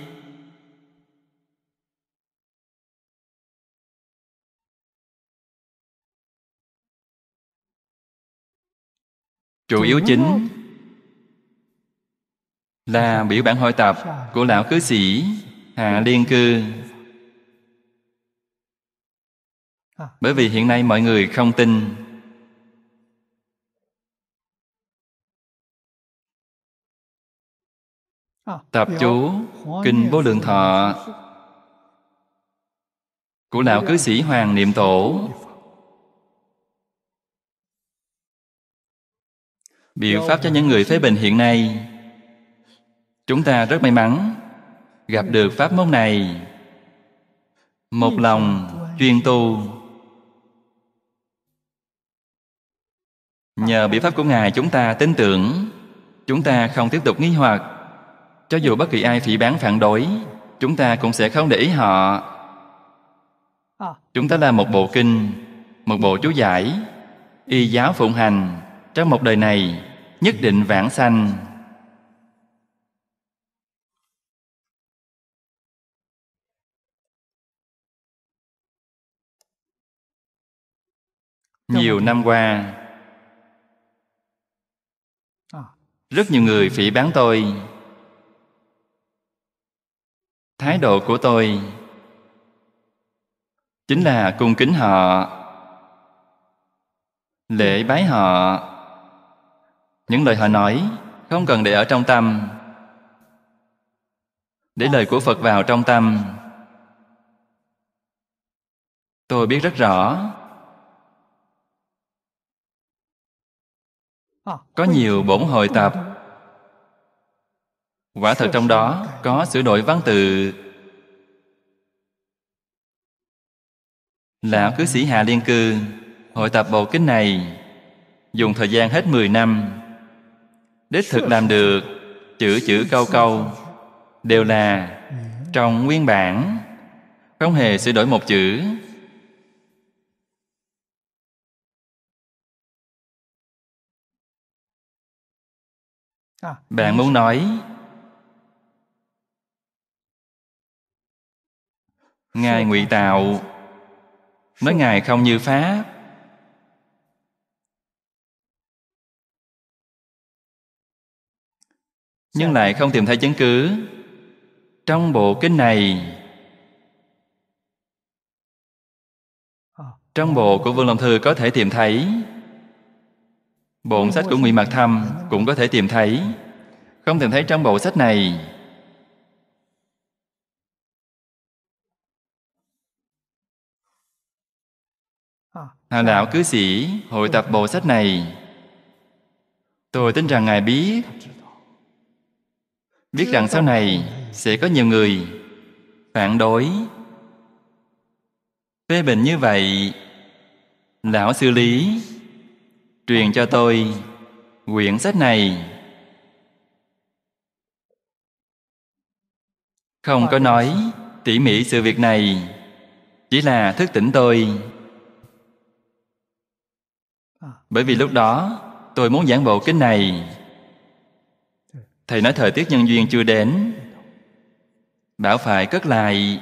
chủ yếu chính là biểu bản hội tập của lão cư sĩ hạ liên cư bởi vì hiện nay mọi người không tin tập chú kinh vô lượng thọ của lão cư sĩ hoàng niệm tổ Biện pháp cho những người phê bình hiện nay Chúng ta rất may mắn Gặp được pháp môn này Một lòng chuyên tu Nhờ biện pháp của Ngài chúng ta tin tưởng Chúng ta không tiếp tục nghi hoặc Cho dù bất kỳ ai phỉ bán phản đối Chúng ta cũng sẽ không để ý họ Chúng ta là một bộ kinh Một bộ chú giải Y giáo phụng hành Trong một đời này nhất định vãng sanh nhiều năm qua à. rất nhiều người phỉ bán tôi thái độ của tôi chính là cung kính họ lễ bái họ những lời họ nói không cần để ở trong tâm để lời của phật vào trong tâm tôi biết rất rõ có nhiều bổn hội tập quả thật trong đó có sửa đổi văn từ lão cư sĩ Hà liên cư hội tập bộ kinh này dùng thời gian hết 10 năm đích thực làm được chữ chữ câu câu đều là trong nguyên bản không hề sửa đổi một chữ bạn muốn nói ngài ngụy tạo nói ngài không như pháp nhưng lại không tìm thấy chứng cứ trong bộ kinh này trong bộ của vương long thư có thể tìm thấy bộ sách của ngụy mạc thâm cũng có thể tìm thấy không tìm thấy trong bộ sách này Hà đạo cư sĩ hội tập bộ sách này Tôi tin rằng Ngài biết biết rằng sau này sẽ có nhiều người phản đối phê bình như vậy lão sư lý truyền cho tôi quyển sách này không có nói tỉ mỉ sự việc này chỉ là thức tỉnh tôi bởi vì lúc đó tôi muốn giảng bộ kinh này thầy nói thời tiết nhân duyên chưa đến bảo phải cất lại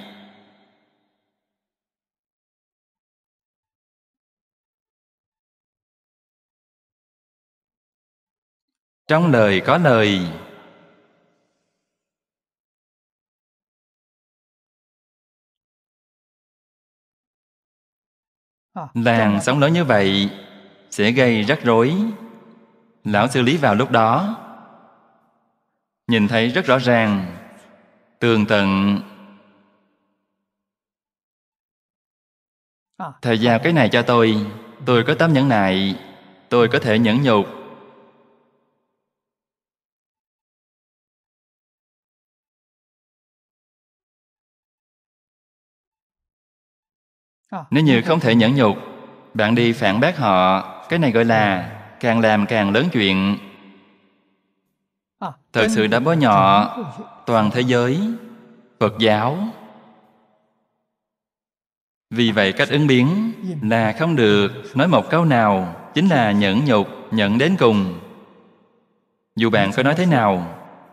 trong lời có lời làng ờ, sóng lớn như vậy sẽ gây rắc rối lão xử lý vào lúc đó nhìn thấy rất rõ ràng tường tận thời gian cái này cho tôi tôi có tấm nhẫn nại tôi có thể nhẫn nhục nếu như không thể nhẫn nhục bạn đi phản bác họ cái này gọi là càng làm càng lớn chuyện thật sự đã bó nhỏ toàn thế giới phật giáo vì vậy cách ứng biến là không được nói một câu nào chính là nhẫn nhục nhận đến cùng dù bạn có nói thế nào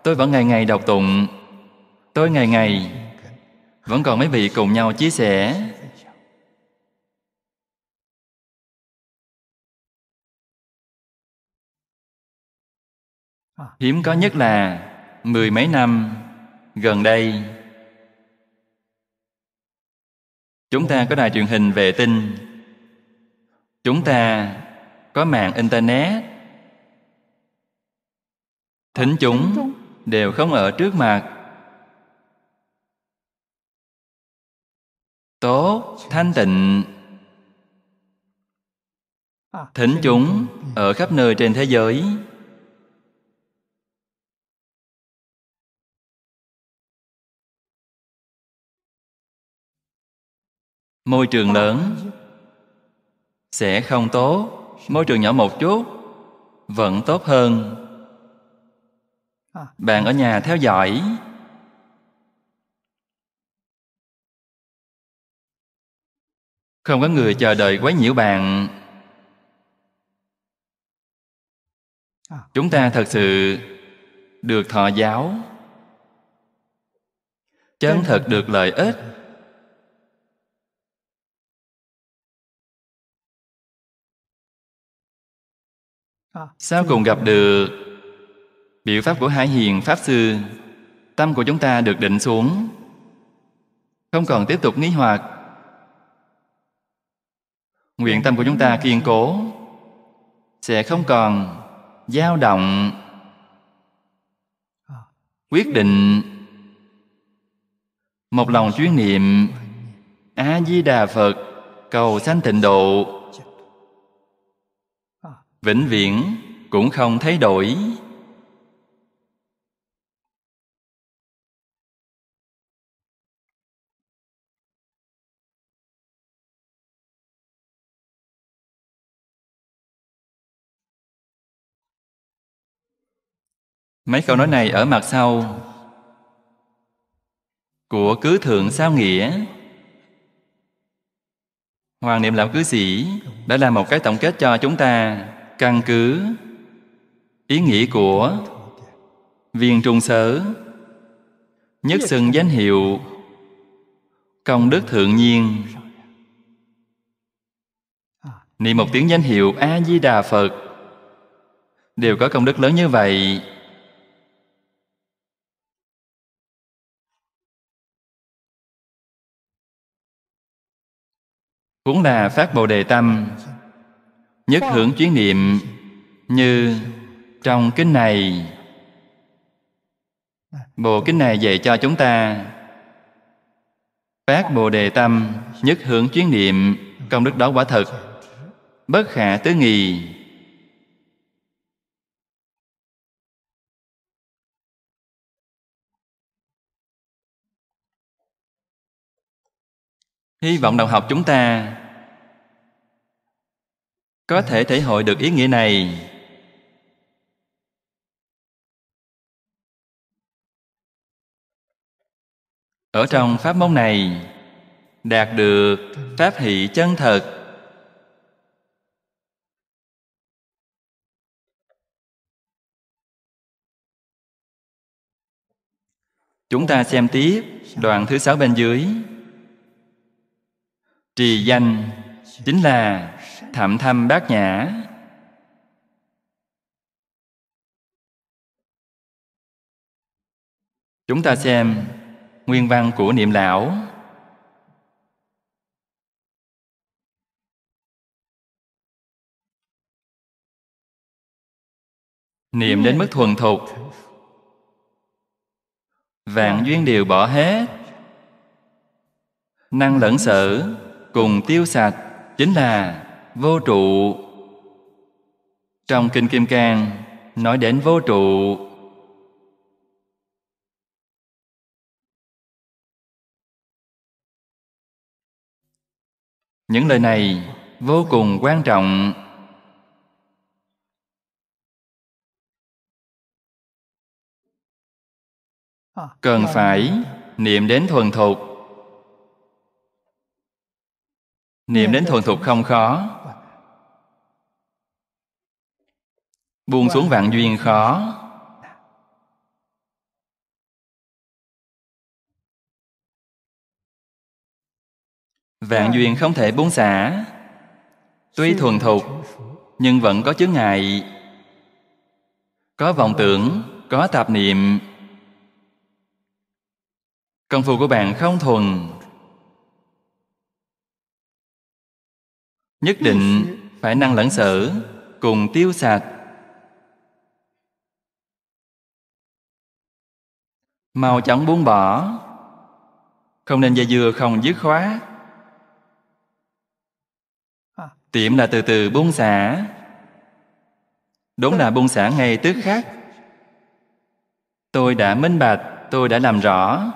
tôi vẫn ngày ngày đọc tụng tôi ngày ngày vẫn còn mấy vị cùng nhau chia sẻ hiếm có nhất là mười mấy năm gần đây chúng ta có đài truyền hình vệ tinh chúng ta có mạng internet thính chúng đều không ở trước mặt tốt thanh tịnh thính chúng ở khắp nơi trên thế giới môi trường lớn sẽ không tốt môi trường nhỏ một chút vẫn tốt hơn bạn ở nhà theo dõi không có người chờ đợi quấy nhiễu bạn chúng ta thật sự được thọ giáo chân thật được lợi ích Ờ. sau cùng gặp được biểu pháp của hải hiền pháp sư tâm của chúng ta được định xuống không còn tiếp tục nghi hoặc nguyện tâm của chúng ta kiên cố sẽ không còn dao động ờ. quyết định một lòng chuyên niệm a di đà phật cầu sanh tịnh độ vĩnh viễn cũng không thay đổi mấy câu nói này ở mặt sau của cứ thượng sao nghĩa hoàng niệm lão cư sĩ đã là một cái tổng kết cho chúng ta căn cứ ý nghĩa của viên trung sở nhất xưng danh hiệu công đức thượng nhiên niệm một tiếng danh hiệu a di đà phật đều có công đức lớn như vậy cũng là phát bồ đề tâm nhất hưởng chuyến niệm như trong kinh này bộ kinh này dạy cho chúng ta phát bồ đề tâm nhất hưởng chuyến niệm công đức đó quả thật bất khả tứ nghì hy vọng đồng học chúng ta có thể thể hội được ý nghĩa này ở trong pháp môn này đạt được pháp hỷ chân thật chúng ta xem tiếp đoạn thứ sáu bên dưới trì danh chính là thảm thăm bát nhã chúng ta xem nguyên văn của niệm lão niệm đến mức thuần thục vạn duyên đều bỏ hết năng lẫn sở cùng tiêu sạch chính là vô trụ trong kinh kim cang nói đến vô trụ những lời này vô cùng quan trọng cần phải niệm đến thuần thục niệm đến thuần thục không khó buông xuống vạn duyên khó vạn duyên không thể buông xả tuy thuần thục nhưng vẫn có chướng ngại có vọng tưởng có tạp niệm công phu của bạn không thuần nhất định phải năng lẫn sở cùng tiêu sạch mau chóng buông bỏ không nên dây dưa không dứt khóa à. tiệm là từ từ buông xả đúng là buông xả ngay tức khắc tôi đã minh bạch tôi đã làm rõ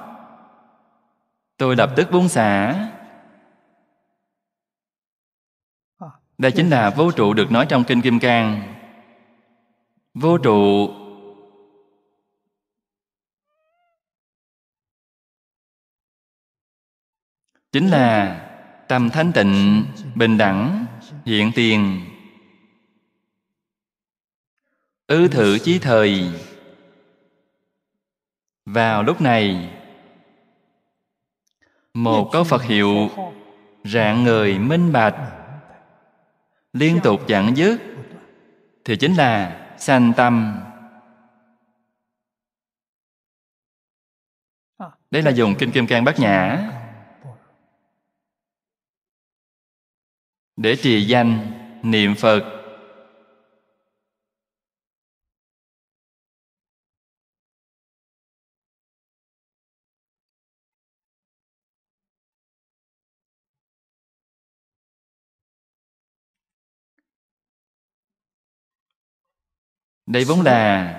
tôi lập tức buông xả à. đây chính là vô trụ được nói trong kinh kim cang vô trụ chính là tâm thanh tịnh bình đẳng hiện tiền ư thử chí thời vào lúc này một câu phật hiệu rạng người minh bạch liên tục chẳng dứt thì chính là sanh tâm đây là dùng kinh kim cang bát nhã để trì danh niệm phật đây vốn là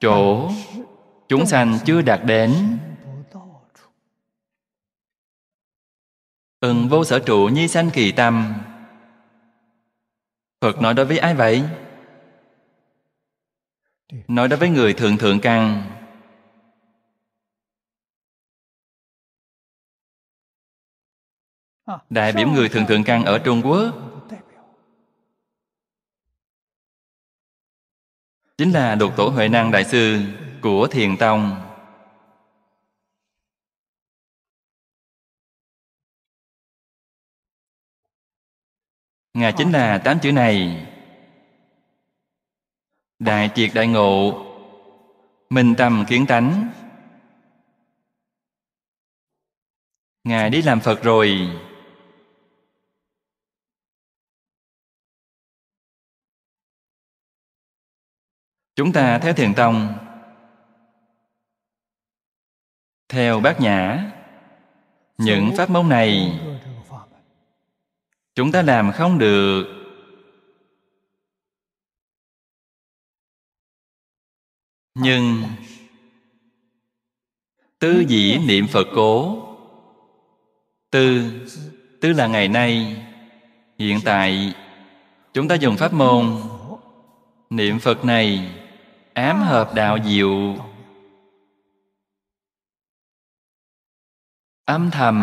chỗ chúng sanh chưa đạt đến Ừng vô sở trụ nhi sanh kỳ tâm Phật nói đối với ai vậy? Nói đối với người thượng thượng căn Đại biểu người thượng thượng căn ở Trung Quốc Chính là đột tổ Huệ Năng Đại Sư của Thiền Tông Ngài chính là tám chữ này Đại triệt đại ngộ Minh tâm kiến tánh Ngài đi làm Phật rồi Chúng ta theo Thiền Tông Theo Bát Nhã Những pháp môn này chúng ta làm không được nhưng tư dĩ niệm phật cố tư tư là ngày nay hiện tại chúng ta dùng pháp môn niệm phật này ám hợp đạo diệu âm thầm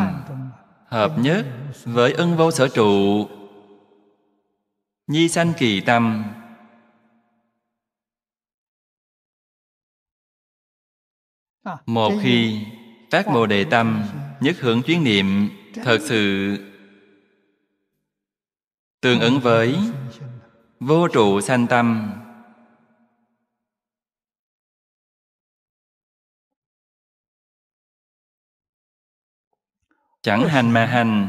hợp nhất với ưng vô sở trụ nhi sanh kỳ tâm một khi phát bồ đề tâm nhất hưởng chuyến niệm thật sự tương ứng với vô trụ sanh tâm chẳng hành mà hành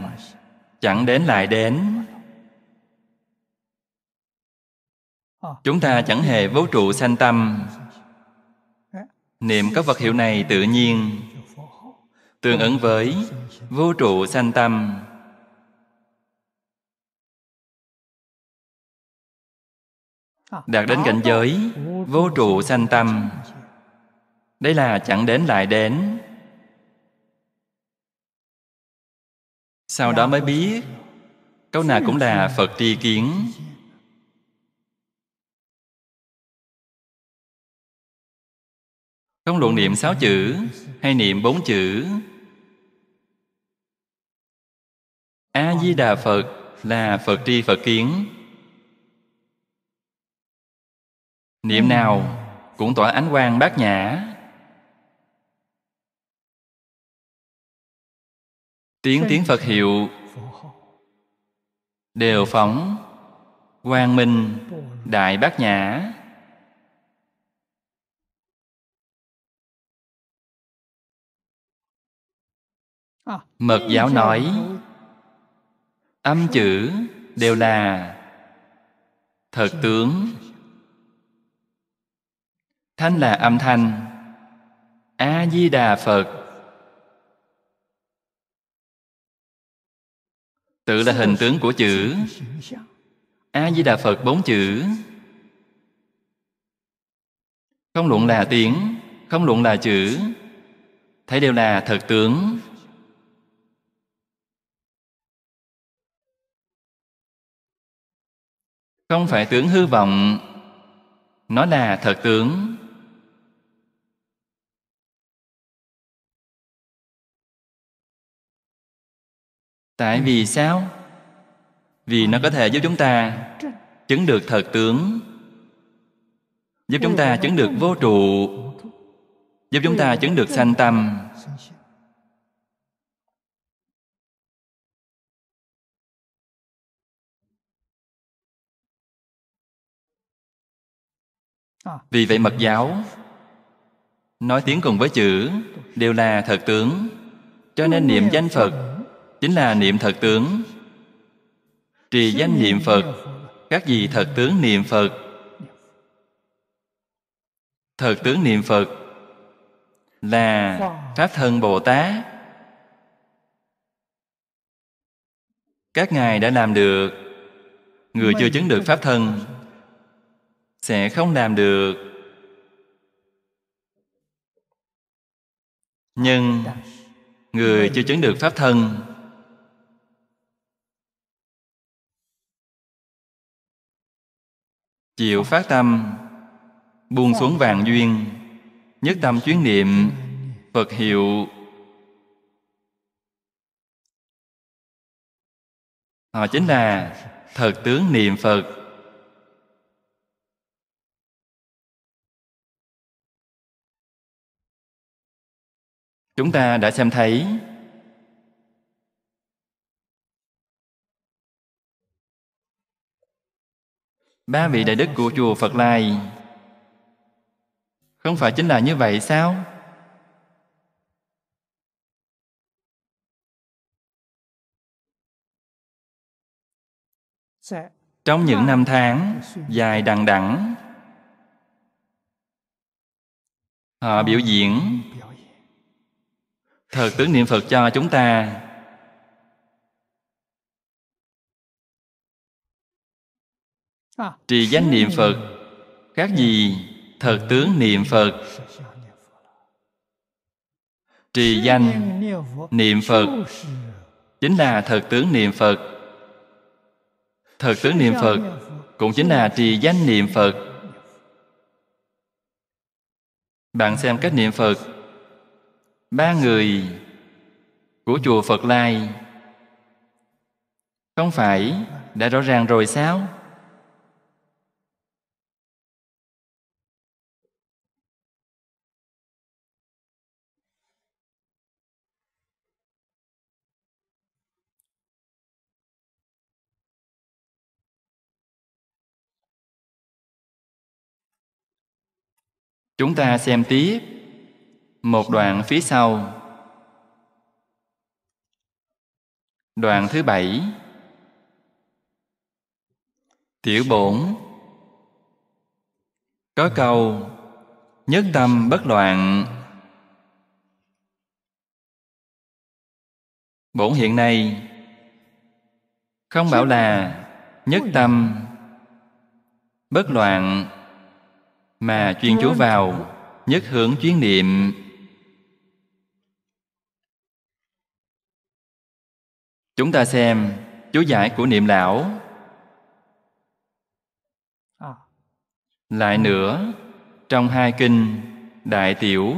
chẳng đến lại đến chúng ta chẳng hề vũ trụ sanh tâm niệm các vật hiệu này tự nhiên tương ứng với vô trụ sanh tâm đạt đến cảnh giới vô trụ sanh tâm đây là chẳng đến lại đến sau đó mới biết câu nào cũng là phật tri kiến không luận niệm sáu chữ hay niệm bốn chữ a di đà phật là phật tri phật kiến niệm nào cũng tỏa ánh quang bát nhã tiếng tiếng phật hiệu đều phóng quang minh đại bát nhã mật giáo nói âm chữ đều là thật tướng thanh là âm thanh a di đà phật tự là hình tướng của chữ a di đà phật bốn chữ không luận là tiếng không luận là chữ thấy đều là thật tướng không phải tướng hư vọng nó là thật tướng tại vì sao vì nó có thể giúp chúng ta chứng được thật tướng giúp chúng ta chứng được vô trụ giúp chúng ta chứng được sanh tâm vì vậy mật giáo nói tiếng cùng với chữ đều là thật tướng cho nên niệm danh phật chính là niệm thật tướng trì danh niệm phật các gì thật tướng niệm phật thật tướng niệm phật là pháp thân bồ tát các ngài đã làm được người chưa chứng được pháp thân sẽ không làm được nhưng người chưa chứng được pháp thân Chịu phát tâm Buông xuống vàng duyên Nhất tâm chuyến niệm Phật hiệu Họ chính là Thật tướng niệm Phật Chúng ta đã xem thấy Ba vị đại đức của chùa Phật Lai Không phải chính là như vậy sao? Trong những năm tháng dài đằng đẵng Họ biểu diễn Thật tướng niệm Phật cho chúng ta À. trì danh niệm phật các gì thật tướng niệm phật trì danh niệm phật chính là thật tướng niệm phật thật tướng niệm phật cũng chính là trì danh niệm phật bạn xem cách niệm phật ba người của chùa phật lai không phải đã rõ ràng rồi sao Chúng ta xem tiếp một đoạn phía sau. Đoạn thứ bảy Tiểu bổn Có câu Nhất tâm bất loạn Bổn hiện nay Không bảo là Nhất tâm Bất loạn mà ờ, chuyên chú vào nhất hướng chuyên niệm chúng ta xem chú giải của niệm lão ờ. lại ờ. nữa trong hai kinh đại tiểu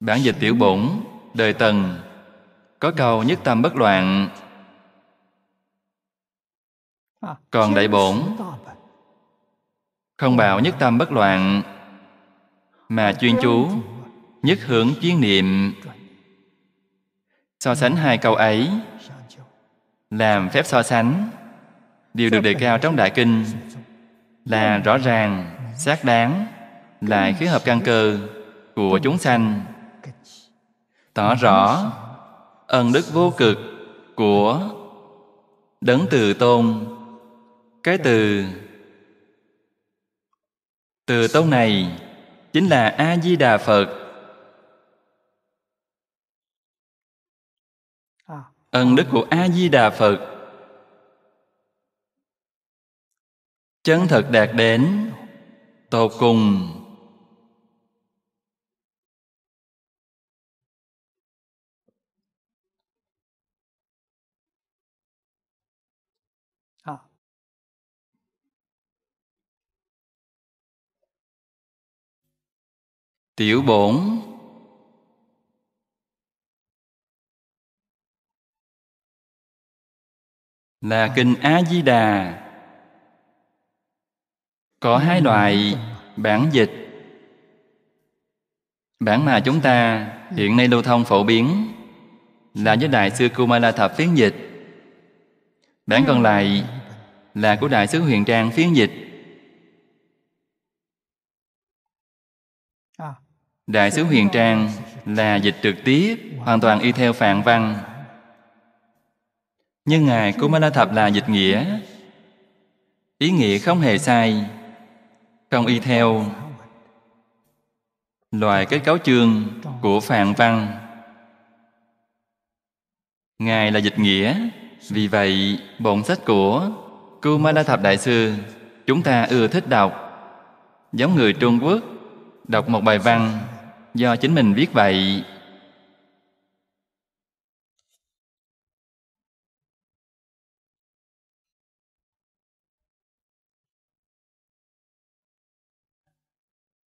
bản dịch tiểu bổn đời tần có câu nhất tâm bất loạn còn đại bổn không bảo nhất tâm bất loạn Mà chuyên chú Nhất hưởng chuyên niệm So sánh hai câu ấy Làm phép so sánh Điều được đề cao trong Đại Kinh Là rõ ràng, xác đáng Lại khế hợp căn cơ Của chúng sanh Tỏ rõ Ân đức vô cực Của Đấng từ tôn Cái từ từ tông này chính là A-di-đà Phật. À. Ân đức của A-di-đà Phật chân thật đạt đến tột cùng tiểu bổn là kinh a di đà có hai loại bản dịch bản mà chúng ta hiện nay lưu thông phổ biến là với đại sư kumala thập phiến dịch bản còn lại là của đại sứ huyền trang phiến dịch Đại sứ Huyền Trang là dịch trực tiếp, hoàn toàn y theo phạn văn. Nhưng Ngài Ma La Thập là dịch nghĩa, ý nghĩa không hề sai, không y theo loài kết cấu chương của phạn văn. Ngài là dịch nghĩa, vì vậy bổn sách của Ma La Thập Đại Sư chúng ta ưa thích đọc. Giống người Trung Quốc đọc một bài văn do chính mình viết vậy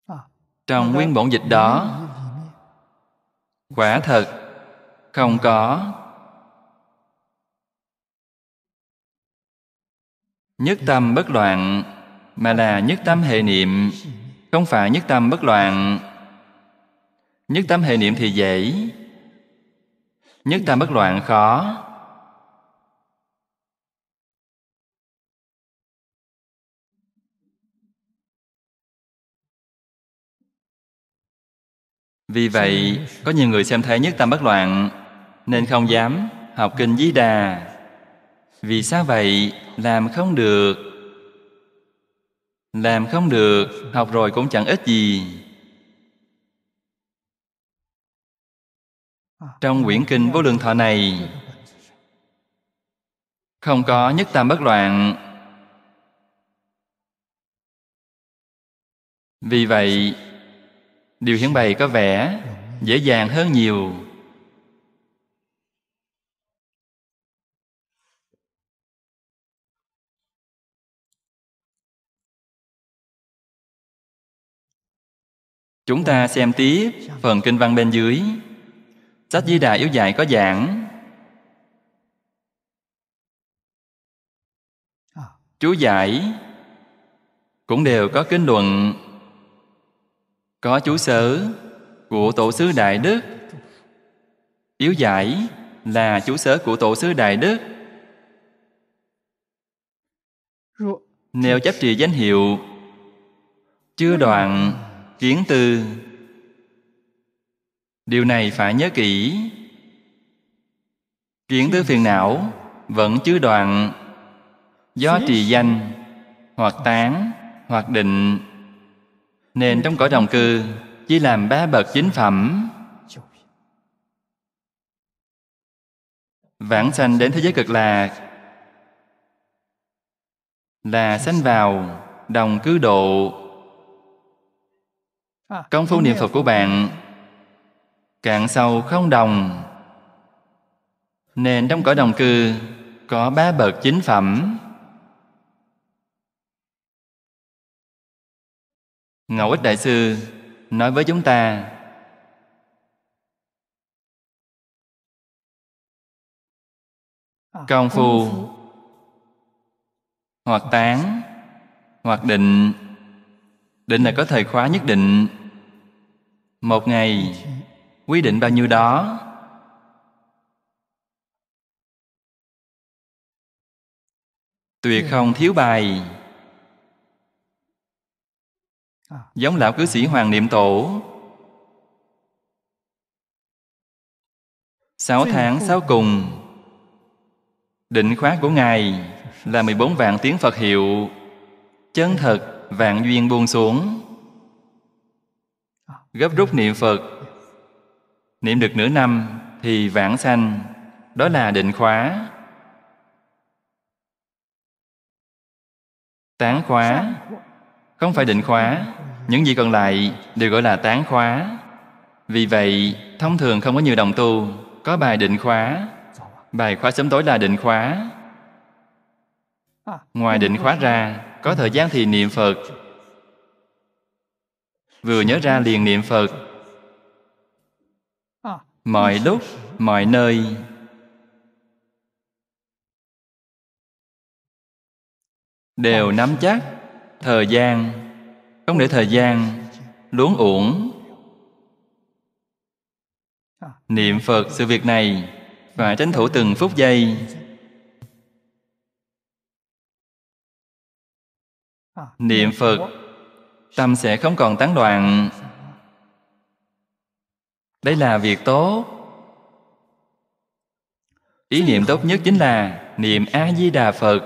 à, trong nguyên bổn dịch đó quả thật không có nhất tâm bất loạn mà là nhất tâm hệ niệm không phải nhất tâm bất loạn Nhất tâm hệ niệm thì dễ Nhất tâm bất loạn khó Vì vậy, có nhiều người xem thấy nhất tâm bất loạn Nên không dám học kinh Di Đà Vì sao vậy? Làm không được Làm không được, học rồi cũng chẳng ích gì trong quyển kinh vô lượng thọ này không có nhất tam bất loạn vì vậy điều hiển bày có vẻ dễ dàng hơn nhiều chúng ta xem tiếp phần kinh văn bên dưới Sách Di Đà Yếu Dạy có giảng à. Chú giải cũng đều có kinh luận có chú sở của tổ sư đại đức yếu giải là chú sở của tổ sư đại đức nếu chấp trì danh hiệu chưa đoạn kiến từ điều này phải nhớ kỹ kiến tứ phiền não vẫn chưa đoạn do trì danh hoặc tán hoặc định nên trong cõi đồng cư chỉ làm ba bậc chính phẩm vãng sanh đến thế giới cực lạc là sanh vào đồng cư độ công phu niệm phật của bạn cạn sâu không đồng nên trong cõi đồng cư có ba bậc chính phẩm ngẫu ích đại sư nói với chúng ta công phu hoặc tán hoặc định định là có thời khóa nhất định một ngày quy định bao nhiêu đó tuyệt ừ. không thiếu bài à. giống lão cư sĩ hoàng niệm tổ sáu tháng sáu cùng định khóa của ngài là mười bốn vạn tiếng phật hiệu chân ừ. thật vạn duyên buông xuống à. gấp rút niệm phật Niệm được nửa năm thì vãng sanh, đó là định khóa. Tán khóa, không phải định khóa, những gì còn lại đều gọi là tán khóa. Vì vậy, thông thường không có nhiều đồng tu, có bài định khóa. Bài khóa sớm tối là định khóa. Ngoài định khóa ra, có thời gian thì niệm Phật. Vừa nhớ ra liền niệm Phật, mọi lúc mọi nơi đều nắm chắc thời gian không để thời gian luống uổng niệm phật sự việc này và tranh thủ từng phút giây niệm phật tâm sẽ không còn tán loạn đây là việc tốt ý niệm tốt nhất chính là niệm a di đà phật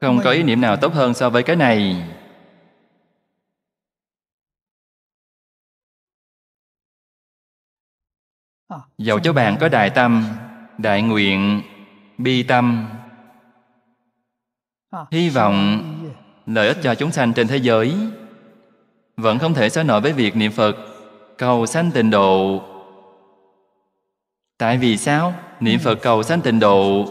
không có ý niệm nào tốt hơn so với cái này à, dầu cho bạn có đại tâm đại nguyện bi tâm à, hy vọng lợi ích cho chúng sanh trên thế giới vẫn không thể xóa nổi với việc niệm phật cầu sanh tịnh độ tại vì sao niệm phật cầu sanh tịnh độ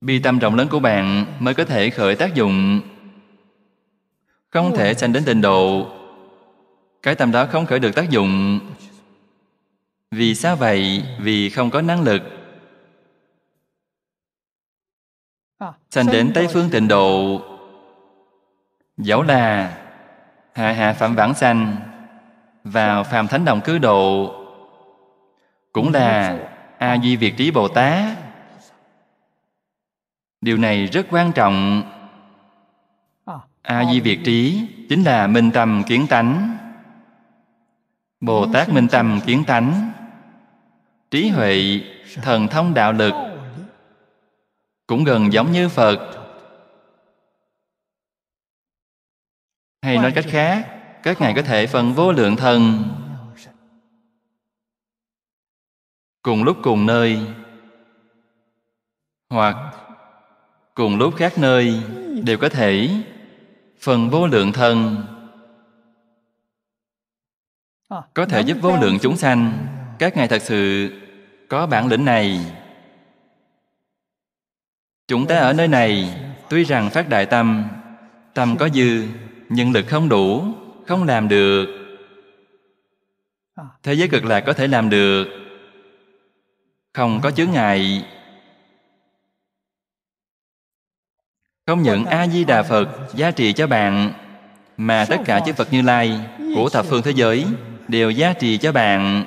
bi tâm rộng lớn của bạn mới có thể khởi tác dụng không thể sanh đến tịnh độ cái tâm đó không khởi được tác dụng vì sao vậy vì không có năng lực sanh đến tây phương tịnh độ dẫu là hạ hạ phạm vãng sanh vào phàm thánh đồng cứu độ cũng là a di việt trí bồ tát điều này rất quan trọng a di việt trí chính là minh tâm kiến tánh bồ tát minh tâm kiến tánh trí huệ thần thông đạo lực cũng gần giống như phật Hay nói cách khác Các ngài có thể phần vô lượng thần Cùng lúc cùng nơi Hoặc Cùng lúc khác nơi Đều có thể Phần vô lượng thần Có thể giúp vô lượng chúng sanh Các ngài thật sự Có bản lĩnh này Chúng ta ở nơi này Tuy rằng phát đại tâm Tâm có dư nhân lực không đủ không làm được thế giới cực lạc có thể làm được không có chướng ngại không những a di đà phật giá trị cho bạn mà tất cả chư phật như lai của thập phương thế giới đều giá trị cho bạn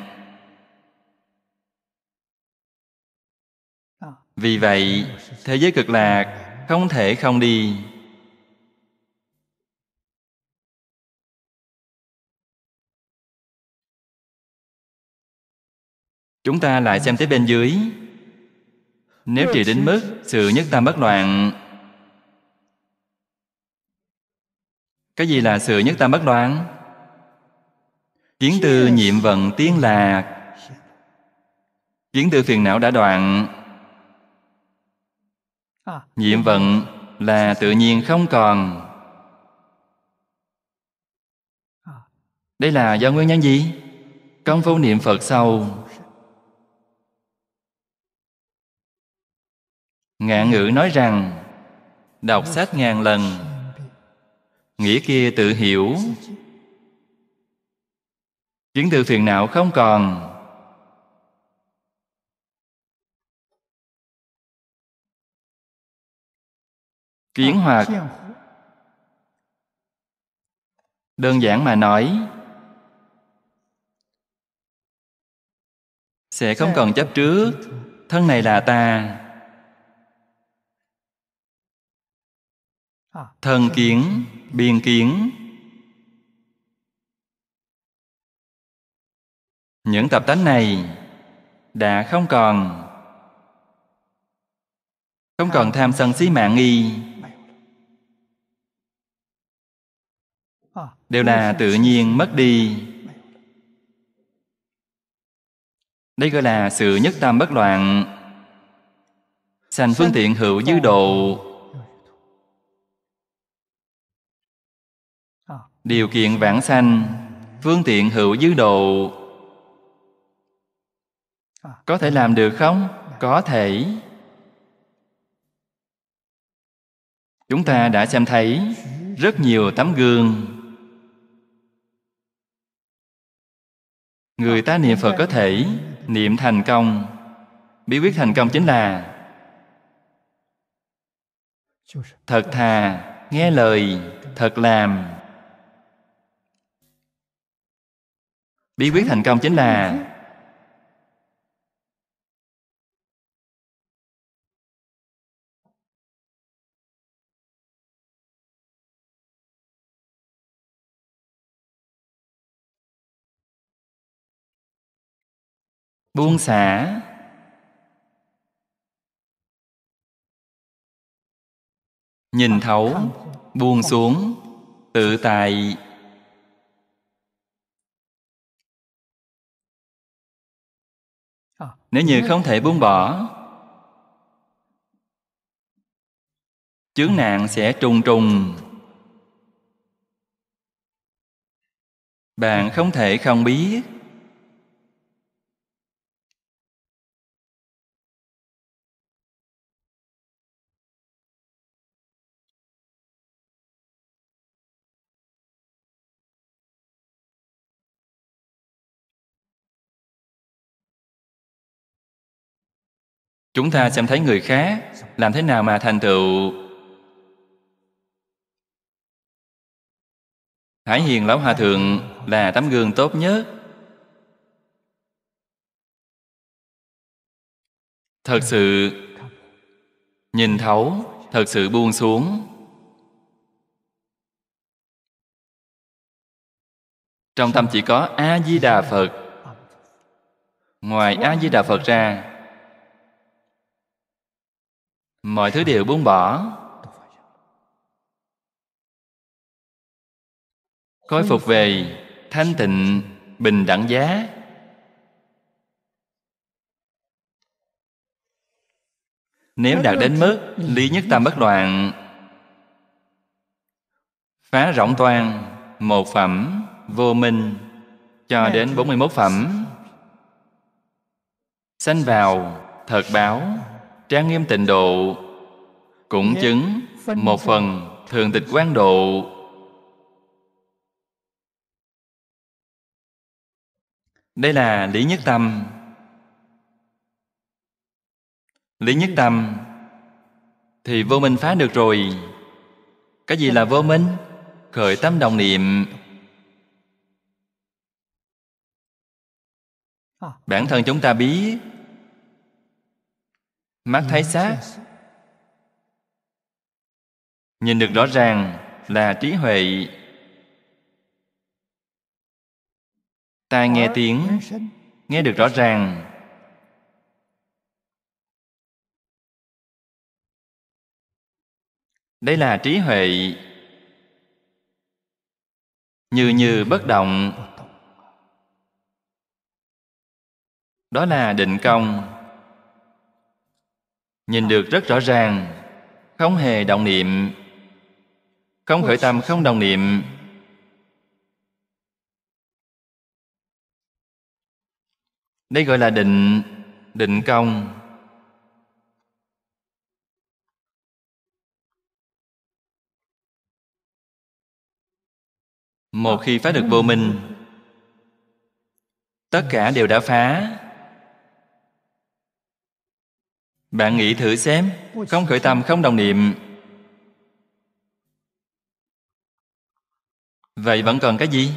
vì vậy thế giới cực lạc không thể không đi Chúng ta lại xem tới bên dưới Nếu chỉ đến mức sự nhất tâm bất loạn Cái gì là sự nhất tâm bất loạn? Kiến tư nhiệm vận tiên lạc Kiến tư phiền não đã đoạn Nhiệm vận là tự nhiên không còn Đây là do nguyên nhân gì? Công phu niệm Phật sau ngạn ngữ nói rằng Đọc sách ngàn lần Nghĩa kia tự hiểu Chứng từ phiền não không còn Kiến hoạt Đơn giản mà nói Sẽ không còn chấp trước Thân này là ta thần kiến biên kiến những tập tánh này đã không còn không còn tham sân si mạng nghi đều là tự nhiên mất đi đây gọi là sự nhất tâm bất loạn sanh phương tiện hữu dư độ điều kiện vãng sanh phương tiện hữu dư độ có thể làm được không có thể chúng ta đã xem thấy rất nhiều tấm gương người ta niệm phật có thể niệm thành công bí quyết thành công chính là thật thà nghe lời thật làm bí quyết thành công chính là buông xả nhìn thấu buông xuống tự tại Nếu như không thể buông bỏ Chướng nạn sẽ trùng trùng Bạn không thể không biết Chúng ta xem thấy người khác làm thế nào mà thành tựu Hải Hiền Lão Hòa Thượng là tấm gương tốt nhất. Thật sự nhìn thấu, thật sự buông xuống. Trong tâm chỉ có A-di-đà Phật. Ngoài A-di-đà Phật ra, mọi thứ đều buông bỏ khôi phục về thanh tịnh bình đẳng giá nếu đạt đến mức lý nhất tam bất đoạn, phá rộng toàn một phẩm vô minh cho đến 41 phẩm sanh vào thật báo trang nghiêm tịnh độ cũng chứng một phần thường tịch quan độ đây là lý nhất tâm lý nhất tâm thì vô minh phá được rồi cái gì là vô minh khởi tâm đồng niệm à. bản thân chúng ta biết mắt thấy xác nhìn được rõ ràng là trí huệ tai nghe tiếng nghe được rõ ràng đây là trí huệ như như bất động đó là định công nhìn được rất rõ ràng không hề động niệm không khởi tâm không đồng niệm đây gọi là định định công một khi phá được vô minh tất cả đều đã phá bạn nghĩ thử xem Không khởi tâm không đồng niệm Vậy vẫn còn cái gì?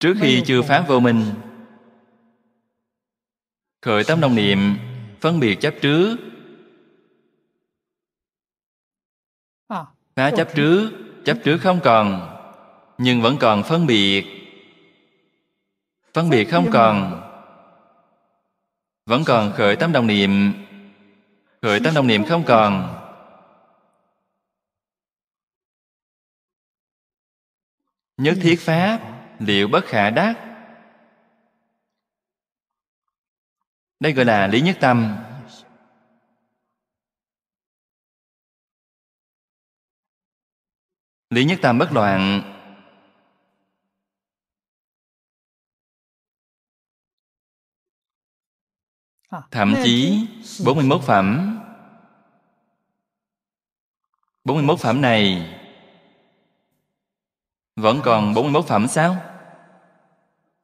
Trước khi chưa phát vô mình Khởi tâm đồng niệm Phân biệt chấp trước à, Phá chấp trước Chấp trước không còn Nhưng vẫn còn phân biệt Phân biệt không còn vẫn còn khởi tâm đồng niệm khởi tâm đồng niệm không còn nhất thiết pháp liệu bất khả đắc đây gọi là lý nhất tâm lý nhất tâm bất loạn Thậm chí 41 phẩm 41 phẩm này Vẫn còn 41 phẩm sao?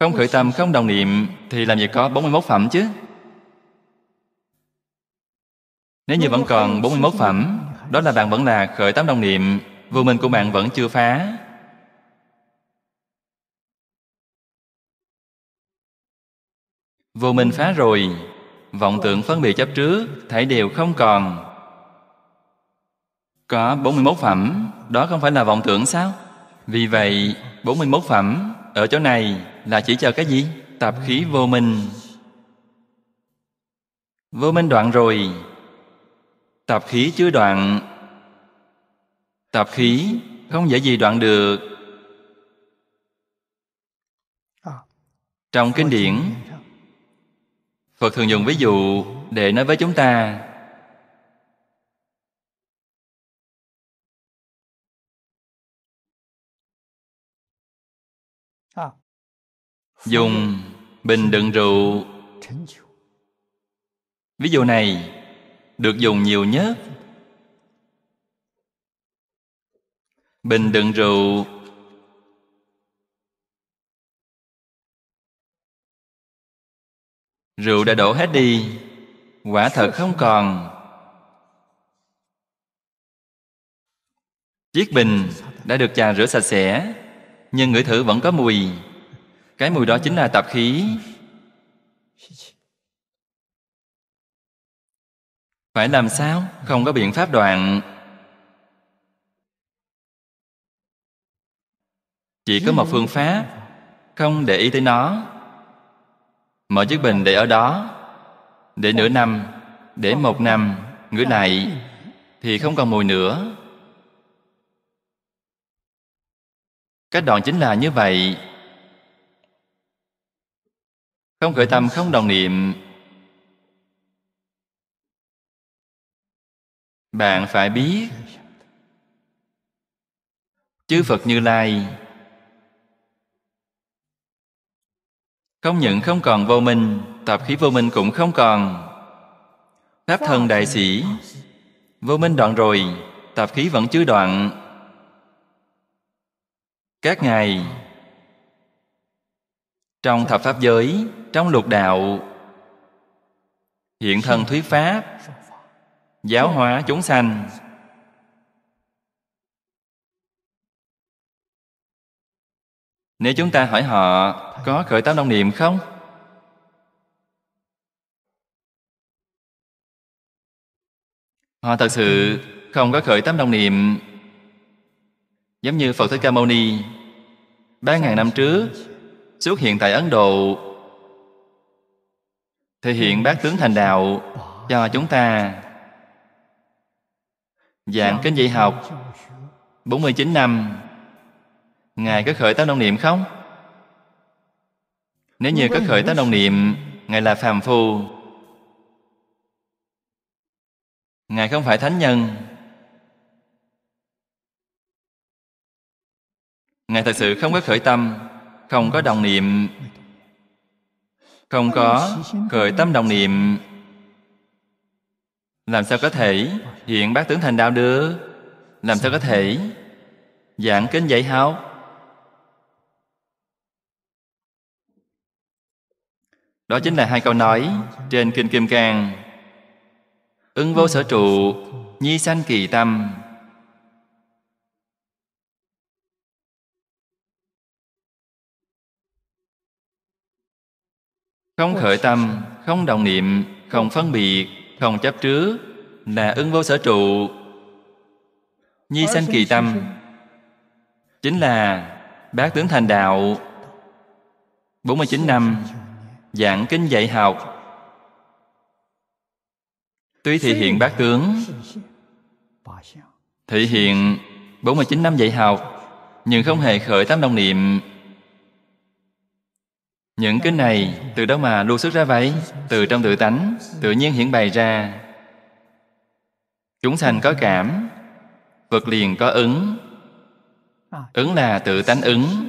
Không khởi tâm, không đồng niệm Thì làm gì có 41 phẩm chứ? Nếu như vẫn còn 41 phẩm Đó là bạn vẫn là khởi tâm đồng niệm Vô minh của bạn vẫn chưa phá Vô minh phá rồi vọng tưởng phân biệt chấp trước thảy đều không còn có 41 phẩm đó không phải là vọng tưởng sao vì vậy 41 phẩm ở chỗ này là chỉ cho cái gì tạp khí vô minh vô minh đoạn rồi tạp khí chưa đoạn tạp khí không dễ gì đoạn được à. trong kinh điển phật thường dùng ví dụ để nói với chúng ta dùng bình đựng rượu ví dụ này được dùng nhiều nhất bình đựng rượu Rượu đã đổ hết đi Quả thật không còn Chiếc bình đã được chà rửa sạch sẽ Nhưng ngửi thử vẫn có mùi Cái mùi đó chính là tạp khí Phải làm sao? Không có biện pháp đoạn Chỉ có một phương pháp Không để ý tới nó Mở chiếc bình để ở đó Để nửa năm Để một năm Ngửi lại Thì không còn mùi nữa Cách đoạn chính là như vậy Không khởi tâm không đồng niệm Bạn phải biết Chư Phật Như Lai Không những không còn vô minh Tập khí vô minh cũng không còn Pháp thân đại sĩ Vô minh đoạn rồi Tập khí vẫn chưa đoạn Các ngài Trong thập pháp giới Trong lục đạo Hiện thân thuyết pháp Giáo hóa chúng sanh Nếu chúng ta hỏi họ có khởi tâm đồng niệm không? Họ thật sự không có khởi tâm đồng niệm Giống như Phật Thích Ca Mâu Ni Ba ngàn năm trước Xuất hiện tại Ấn Độ Thể hiện bát tướng thành đạo Cho chúng ta Giảng kinh dạy học 49 năm Ngài có khởi tâm đồng niệm không? Nếu như có khởi tâm đồng niệm Ngài là phàm phu Ngài không phải thánh nhân Ngài thật sự không có khởi tâm Không có đồng niệm Không có khởi tâm đồng niệm Làm sao có thể hiện bát tướng thành đạo được Làm sao có thể Giảng kinh dạy học Đó chính là hai câu nói trên Kinh Kim Cang Ứng vô sở trụ, nhi sanh kỳ tâm Không khởi tâm, không đồng niệm, không phân biệt, không chấp trước Là ứng vô sở trụ Nhi sanh kỳ tâm Chính là Bát tướng thành đạo 49 năm giảng kinh dạy học tuy thị hiện bát tướng thị hiện 49 năm dạy học nhưng không hề khởi tám đồng niệm những kinh này từ đâu mà lưu xuất ra vậy từ trong tự tánh tự nhiên hiển bày ra chúng sanh có cảm vật liền có ứng ứng là tự tánh ứng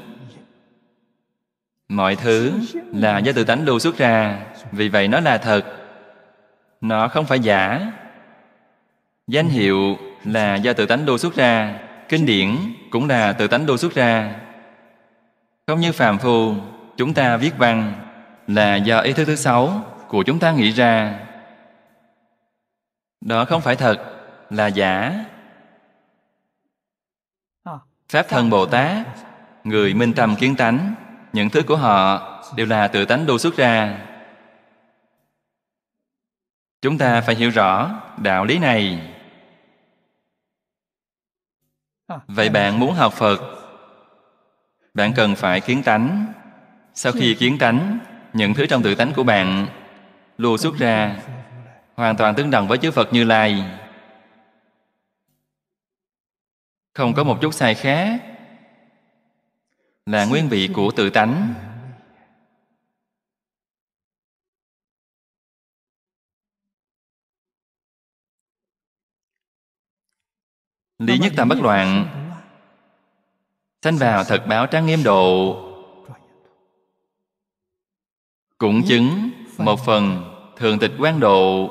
mọi thứ là do tự tánh lưu xuất ra vì vậy nó là thật nó không phải giả danh hiệu là do tự tánh lưu xuất ra kinh điển cũng là tự tánh lưu xuất ra không như phàm phu chúng ta viết văn là do ý thức thứ sáu của chúng ta nghĩ ra đó không phải thật là giả pháp thân bồ tát người minh tâm kiến tánh những thứ của họ đều là tự tánh đô xuất ra chúng ta phải hiểu rõ đạo lý này vậy bạn muốn học phật bạn cần phải kiến tánh sau khi kiến tánh những thứ trong tự tánh của bạn lùa xuất ra hoàn toàn tương đồng với chư phật như lai không có một chút sai khác là nguyên vị của tự tánh lý nhất tam bất loạn sanh vào thật báo trang nghiêm độ cũng chứng một phần thường tịch quan độ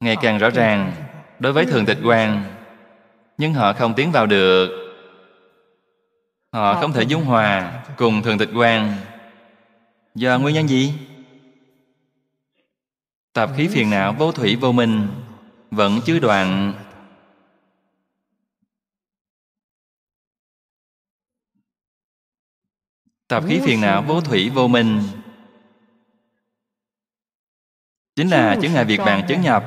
ngày càng rõ ràng đối với thường tịch quan nhưng họ không tiến vào được họ không thể dung hòa cùng thường tịch quan do nguyên nhân gì tạp khí phiền não vô thủy vô minh vẫn chưa đoạn tạp khí phiền não vô thủy vô minh chính là chứng ngại việc bạn chứng nhập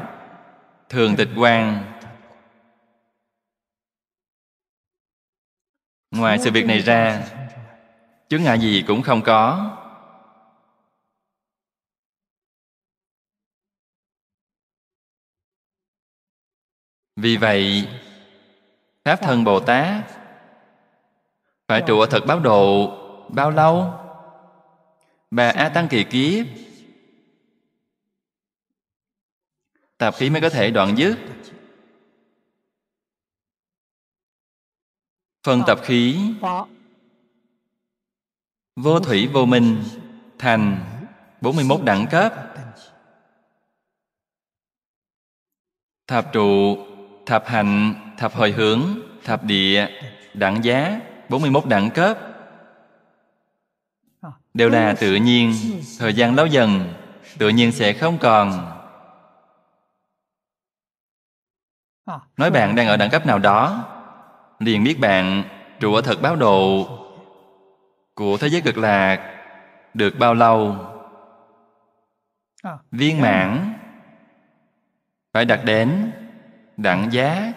thường tịch quan Ngoài sự việc này ra Chướng ngại gì cũng không có Vì vậy Pháp thân Bồ Tát Phải trụ ở thật báo độ Bao lâu? Bà A Tăng Kỳ Kiếp Tạp khí mới có thể đoạn dứt Phân tập khí Vô thủy vô minh Thành 41 đẳng cấp Thập trụ Thập hạnh Thập hồi hướng Thập địa Đẳng giá 41 đẳng cấp Đều là tự nhiên Thời gian lâu dần Tự nhiên sẽ không còn Nói bạn đang ở đẳng cấp nào đó liền biết bạn trụ thật báo độ của thế giới cực lạc được bao lâu à. viên mãn phải đặt đến đẳng giá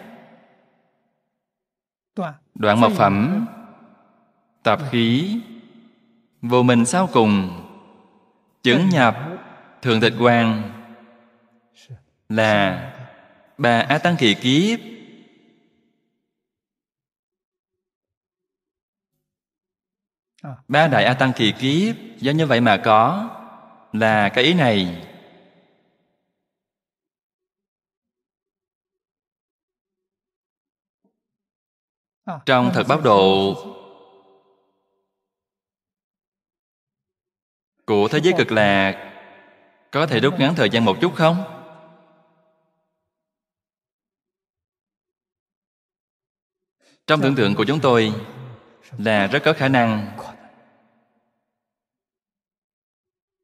đoạn mật phẩm tập khí vô mình sau cùng chứng nhập thường tịch quan là bà a tăng kỳ kiếp Ờ. Ba đại A Tăng kỳ kiếp do như vậy mà có là cái ý này. Ờ. Trong thật báo độ của thế giới cực lạc có thể rút ngắn thời gian một chút không? Trong tưởng tượng của chúng tôi là rất có khả năng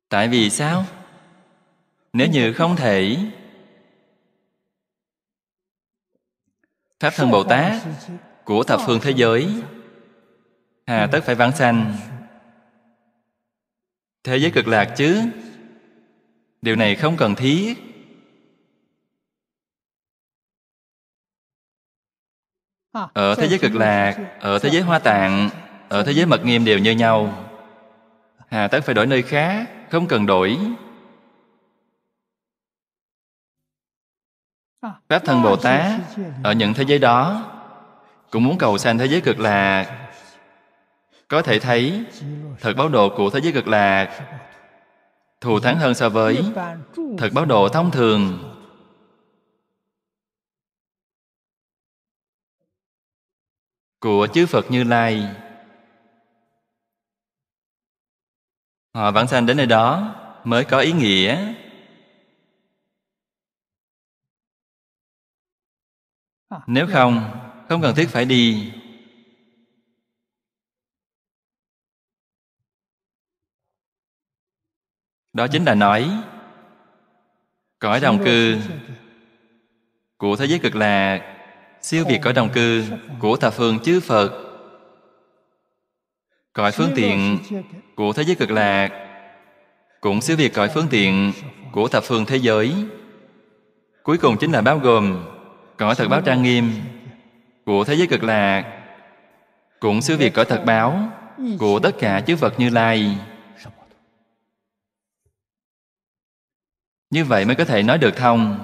tại vì sao nếu như không thể pháp thân bồ tát của thập phương thế giới hà tất phải vãng sanh thế giới cực lạc chứ điều này không cần thiết ở thế giới cực lạc ở thế giới hoa tạng ở thế giới mật nghiêm đều như nhau hà tất phải đổi nơi khác không cần đổi pháp thân bồ tát ở những thế giới đó cũng muốn cầu sanh thế giới cực lạc có thể thấy thật báo độ của thế giới cực lạc thù thắng hơn so với thật báo độ thông thường của chư phật như lai Họ vãng sanh đến nơi đó mới có ý nghĩa. Nếu không, không cần thiết phải đi. Đó chính là nói Cõi đồng cư của thế giới cực lạc siêu việt cõi đồng cư của thập phương chư Phật cõi phương tiện của thế giới cực lạc cũng xứ việc cõi phương tiện của thập phương thế giới cuối cùng chính là bao gồm cõi thật báo trang nghiêm của thế giới cực lạc cũng xứ việc cõi thật báo của tất cả chư Phật Như Lai như vậy mới có thể nói được thông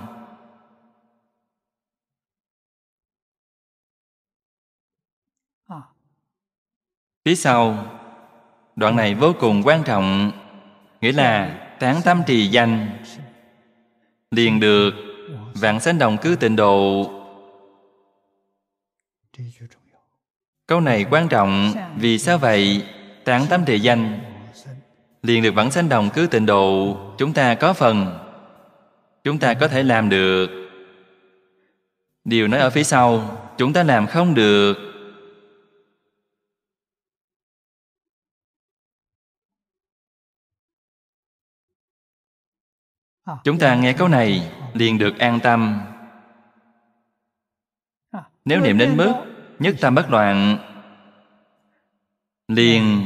Phía sau Đoạn này vô cùng quan trọng Nghĩa là tán tâm trì danh Liền được Vạn sanh đồng cư tịnh độ Câu này quan trọng Vì sao vậy Tán tâm trì danh Liền được vạn sanh đồng cư tịnh độ Chúng ta có phần Chúng ta có thể làm được Điều nói ở phía sau Chúng ta làm không được chúng ta nghe câu này liền được an tâm nếu niệm đến mức nhất tâm bất loạn liền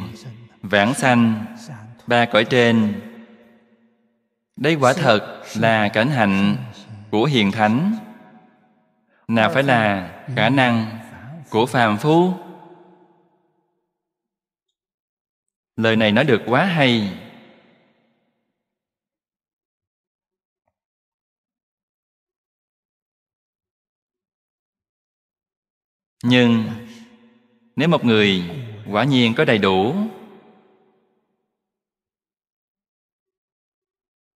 vãng sanh ba cõi trên đây quả thật là cảnh hạnh của hiền thánh nào phải là khả năng của phàm phu lời này nói được quá hay nhưng nếu một người quả nhiên có đầy đủ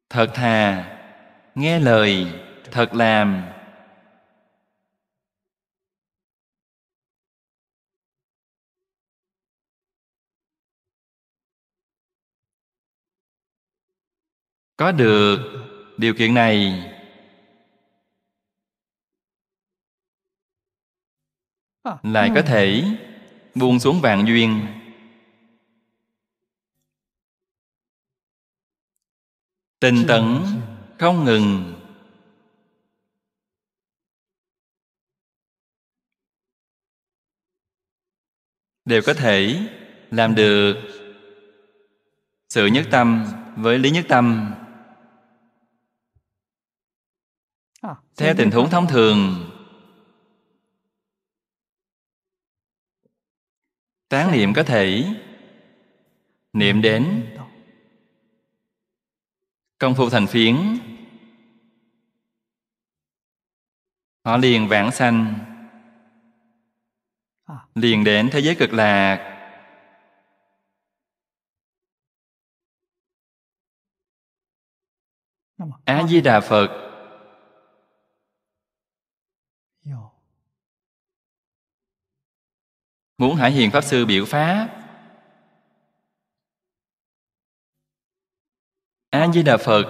thật thà nghe lời thật làm có được điều kiện này lại có thể buông xuống vạn duyên tình tận không ngừng đều có thể làm được sự nhất tâm với lý nhất tâm à, theo tình huống thông thường Tán niệm có thể niệm đến công phu thành phiến họ liền vãng sanh liền đến thế giới cực lạc a di đà phật muốn Hải Hiền Pháp Sư biểu pháp. A-di-đà Phật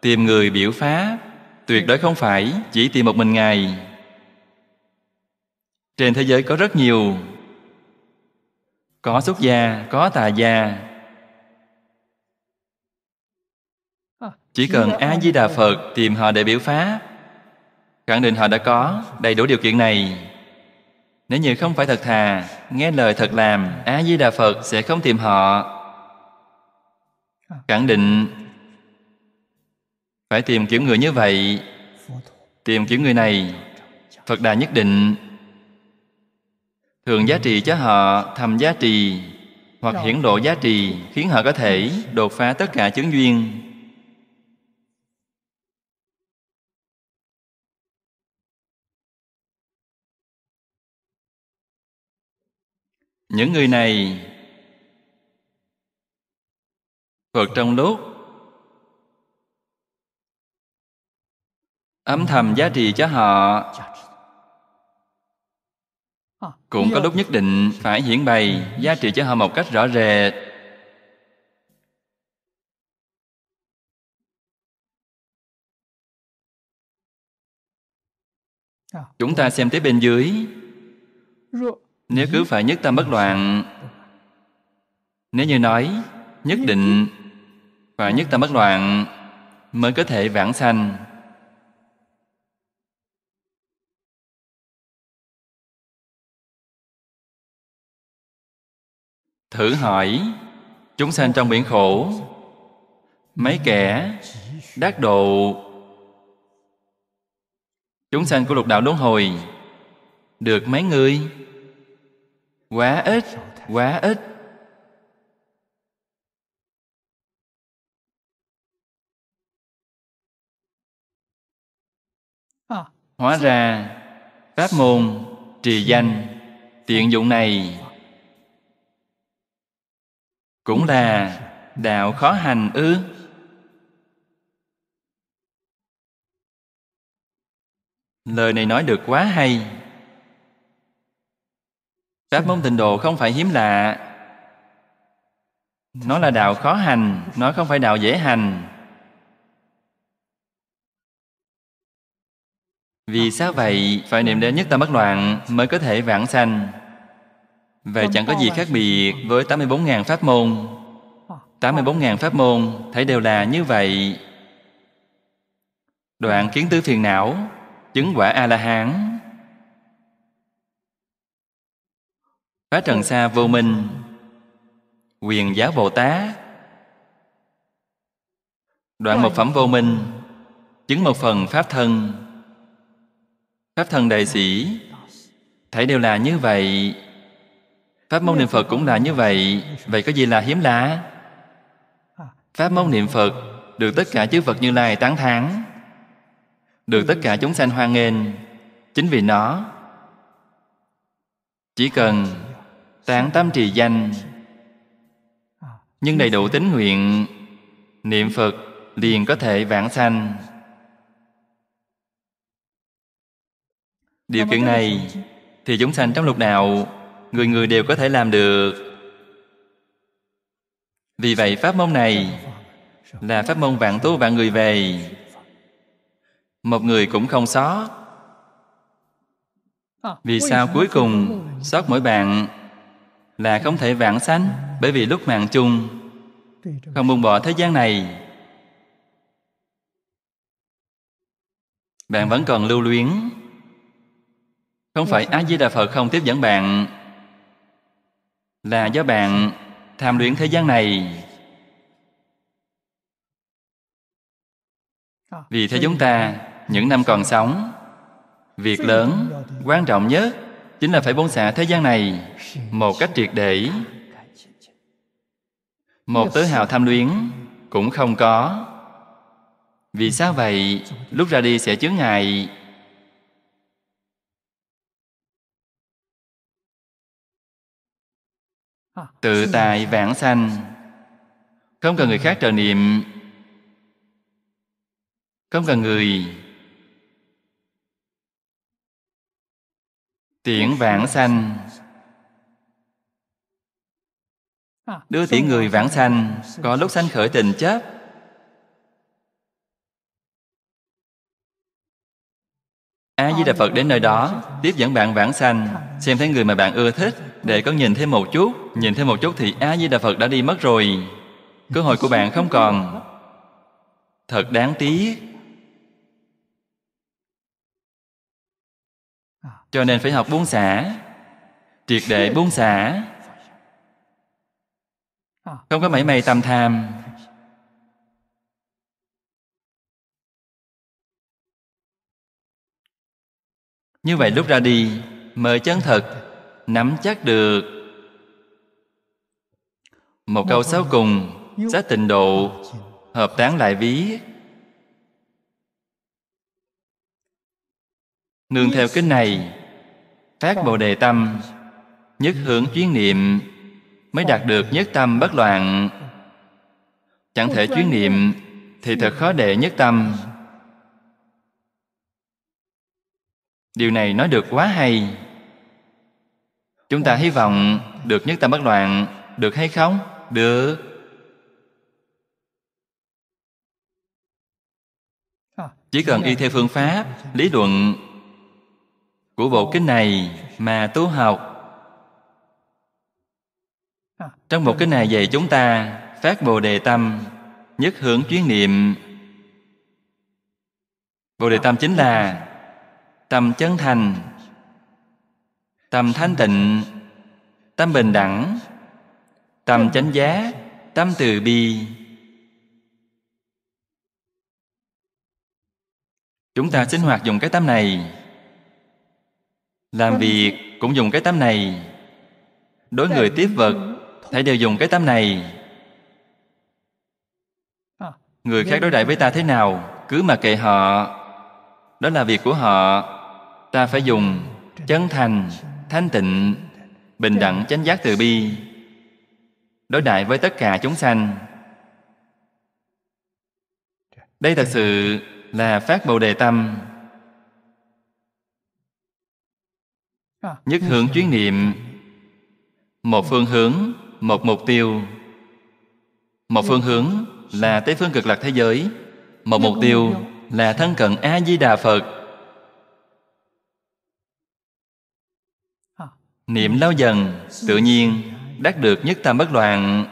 Tìm người biểu pháp Tuyệt đối không phải chỉ tìm một mình Ngài Trên thế giới có rất nhiều Có xuất gia, có tà gia Chỉ cần A-di-đà Phật tìm họ để biểu pháp Khẳng định họ đã có đầy đủ điều kiện này nếu như không phải thật thà, nghe lời thật làm, A-di-đà Phật sẽ không tìm họ. Khẳng định phải tìm kiểu người như vậy, tìm kiểu người này, Phật Đà nhất định thường giá trị cho họ thầm giá trị hoặc hiển độ giá trị khiến họ có thể đột phá tất cả chứng duyên những người này Phật trong lúc ấm thầm giá trị cho họ cũng có lúc nhất định phải hiển bày giá trị cho họ một cách rõ rệt chúng ta xem tới bên dưới nếu cứ phải nhất tâm bất loạn Nếu như nói nhất định phải nhất tâm bất loạn mới có thể vãng sanh Thử hỏi Chúng sanh trong biển khổ Mấy kẻ đắc độ Chúng sanh của lục đạo đốn hồi Được mấy người quá ít quá ít hóa ra pháp môn trì danh tiện dụng này cũng là đạo khó hành ư lời này nói được quá hay Pháp môn tịnh độ không phải hiếm lạ Nó là đạo khó hành Nó không phải đạo dễ hành Vì sao vậy? Phải niệm đến nhất tâm bất loạn mới có thể vãng sanh. Vậy chẳng có gì khác biệt với 84.000 pháp môn. 84.000 pháp môn thấy đều là như vậy. Đoạn kiến tứ phiền não, chứng quả A-la-hán, Phá trần xa vô minh Quyền giáo Bồ Tát Đoạn một phẩm vô minh Chứng một phần Pháp thân Pháp thân đại sĩ Thảy đều là như vậy Pháp môn niệm Phật cũng là như vậy Vậy có gì là hiếm lạ Pháp môn niệm Phật Được tất cả chư Phật Như Lai tán thán Được tất cả chúng sanh hoan nghênh Chính vì nó Chỉ cần Tạng tâm trì danh Nhưng đầy đủ tín nguyện Niệm Phật liền có thể vãng sanh Điều kiện này Thì chúng sanh trong lục đạo Người người đều có thể làm được Vì vậy Pháp môn này Là Pháp môn vạn tu vạn người về Một người cũng không sót Vì sao cuối cùng xót mỗi bạn là không thể vãng sanh bởi vì lúc mạng chung không buông bỏ thế gian này bạn vẫn còn lưu luyến không phải a di đà phật không tiếp dẫn bạn là do bạn tham luyện thế gian này vì thế chúng ta những năm còn sống việc lớn quan trọng nhất chính là phải bốn xả thế gian này một cách triệt để một tớ hào tham luyến cũng không có vì sao vậy lúc ra đi sẽ chướng ngại tự tại vãng sanh không cần người khác trợ niệm không cần người tiễn vãng sanh đưa tiễn người vãng sanh có lúc sanh khởi tình chấp a di đà phật đến nơi đó tiếp dẫn bạn vãng sanh xem thấy người mà bạn ưa thích để có nhìn thêm một chút nhìn thêm một chút thì a di đà phật đã đi mất rồi cơ hội của bạn không còn thật đáng tiếc Cho nên phải học buông xả Triệt để buông xả Không có mảy may tầm tham Như vậy lúc ra đi Mới chân thật Nắm chắc được Một câu sáu cùng Giác tình độ Hợp tán lại ví Nương theo kinh này phát bồ đề tâm nhất hướng chuyến niệm mới đạt được nhất tâm bất loạn chẳng thể chuyến niệm thì thật khó đệ nhất tâm điều này nói được quá hay chúng ta hy vọng được nhất tâm bất loạn được hay không được chỉ cần y theo phương pháp lý luận của bộ kinh này mà tu học trong một cái này dạy chúng ta phát bồ đề tâm nhất hướng chuyến niệm bồ đề tâm chính là tâm chân thành tâm thanh tịnh tâm bình đẳng tâm chánh giá tâm từ bi chúng ta sinh hoạt dùng cái tâm này làm việc cũng dùng cái tấm này Đối người tiếp vật Thầy đều dùng cái tấm này Người khác đối đại với ta thế nào Cứ mà kệ họ Đó là việc của họ Ta phải dùng chân thành Thanh tịnh Bình đẳng chánh giác từ bi Đối đại với tất cả chúng sanh Đây thật sự là phát Bồ Đề Tâm À. nhất hướng chuyến niệm một phương hướng một mục tiêu một phương hướng là Tây Phương Cực Lạc Thế Giới Một mục tiêu là thân cận A-di-đà Phật à. Niệm lâu dần Tự nhiên đắc được nhất tam bất loạn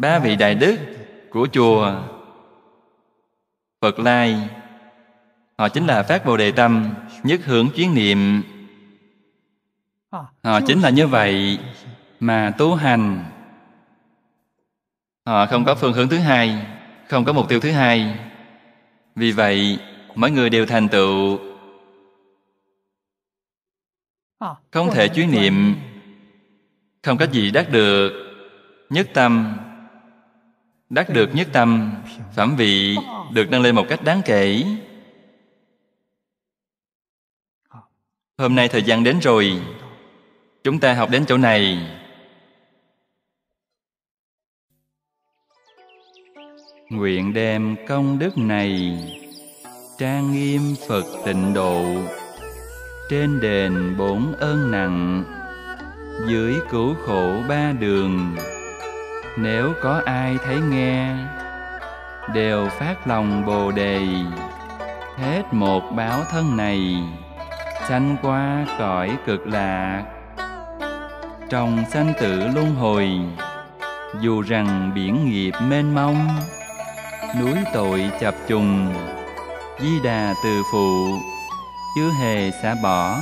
ba vị đại đức của chùa Phật Lai Họ chính là Phát Bồ Đề Tâm Nhất hưởng chuyến niệm Họ chính là như vậy Mà tu hành Họ không có phương hướng thứ hai Không có mục tiêu thứ hai Vì vậy Mọi người đều thành tựu Không thể chuyến niệm Không có gì đắc được Nhất tâm đắc được nhất tâm phẩm vị được nâng lên một cách đáng kể hôm nay thời gian đến rồi chúng ta học đến chỗ này nguyện đem công đức này trang nghiêm phật tịnh độ trên đền bổn ơn nặng dưới cứu khổ ba đường nếu có ai thấy nghe đều phát lòng bồ đề hết một báo thân này sanh qua cõi cực lạc trong sanh tử luân hồi dù rằng biển nghiệp mênh mông núi tội chập trùng di đà từ phụ chưa hề xả bỏ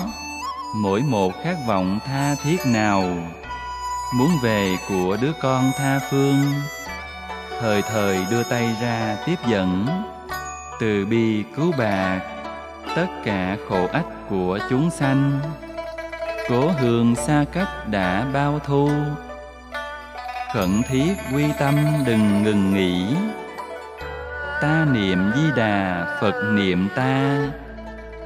mỗi một khát vọng tha thiết nào muốn về của đứa con tha phương thời thời đưa tay ra tiếp dẫn từ bi cứu bạc tất cả khổ ách của chúng sanh cố hương xa cách đã bao thu khẩn thiết quy tâm đừng ngừng nghỉ ta niệm di đà phật niệm ta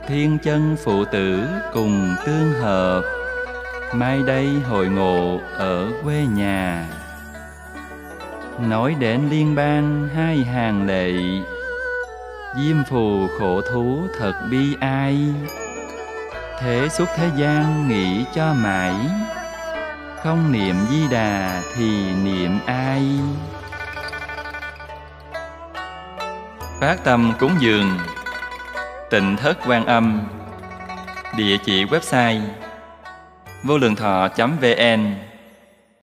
thiên chân phụ tử cùng tương hợp mai đây hội ngộ ở quê nhà nói đến liên bang hai hàng lệ diêm phù khổ thú thật bi ai thế suốt thế gian nghĩ cho mãi không niệm di đà thì niệm ai phát tâm cúng dường tịnh thất quan âm địa chỉ website vô lượng thọ vn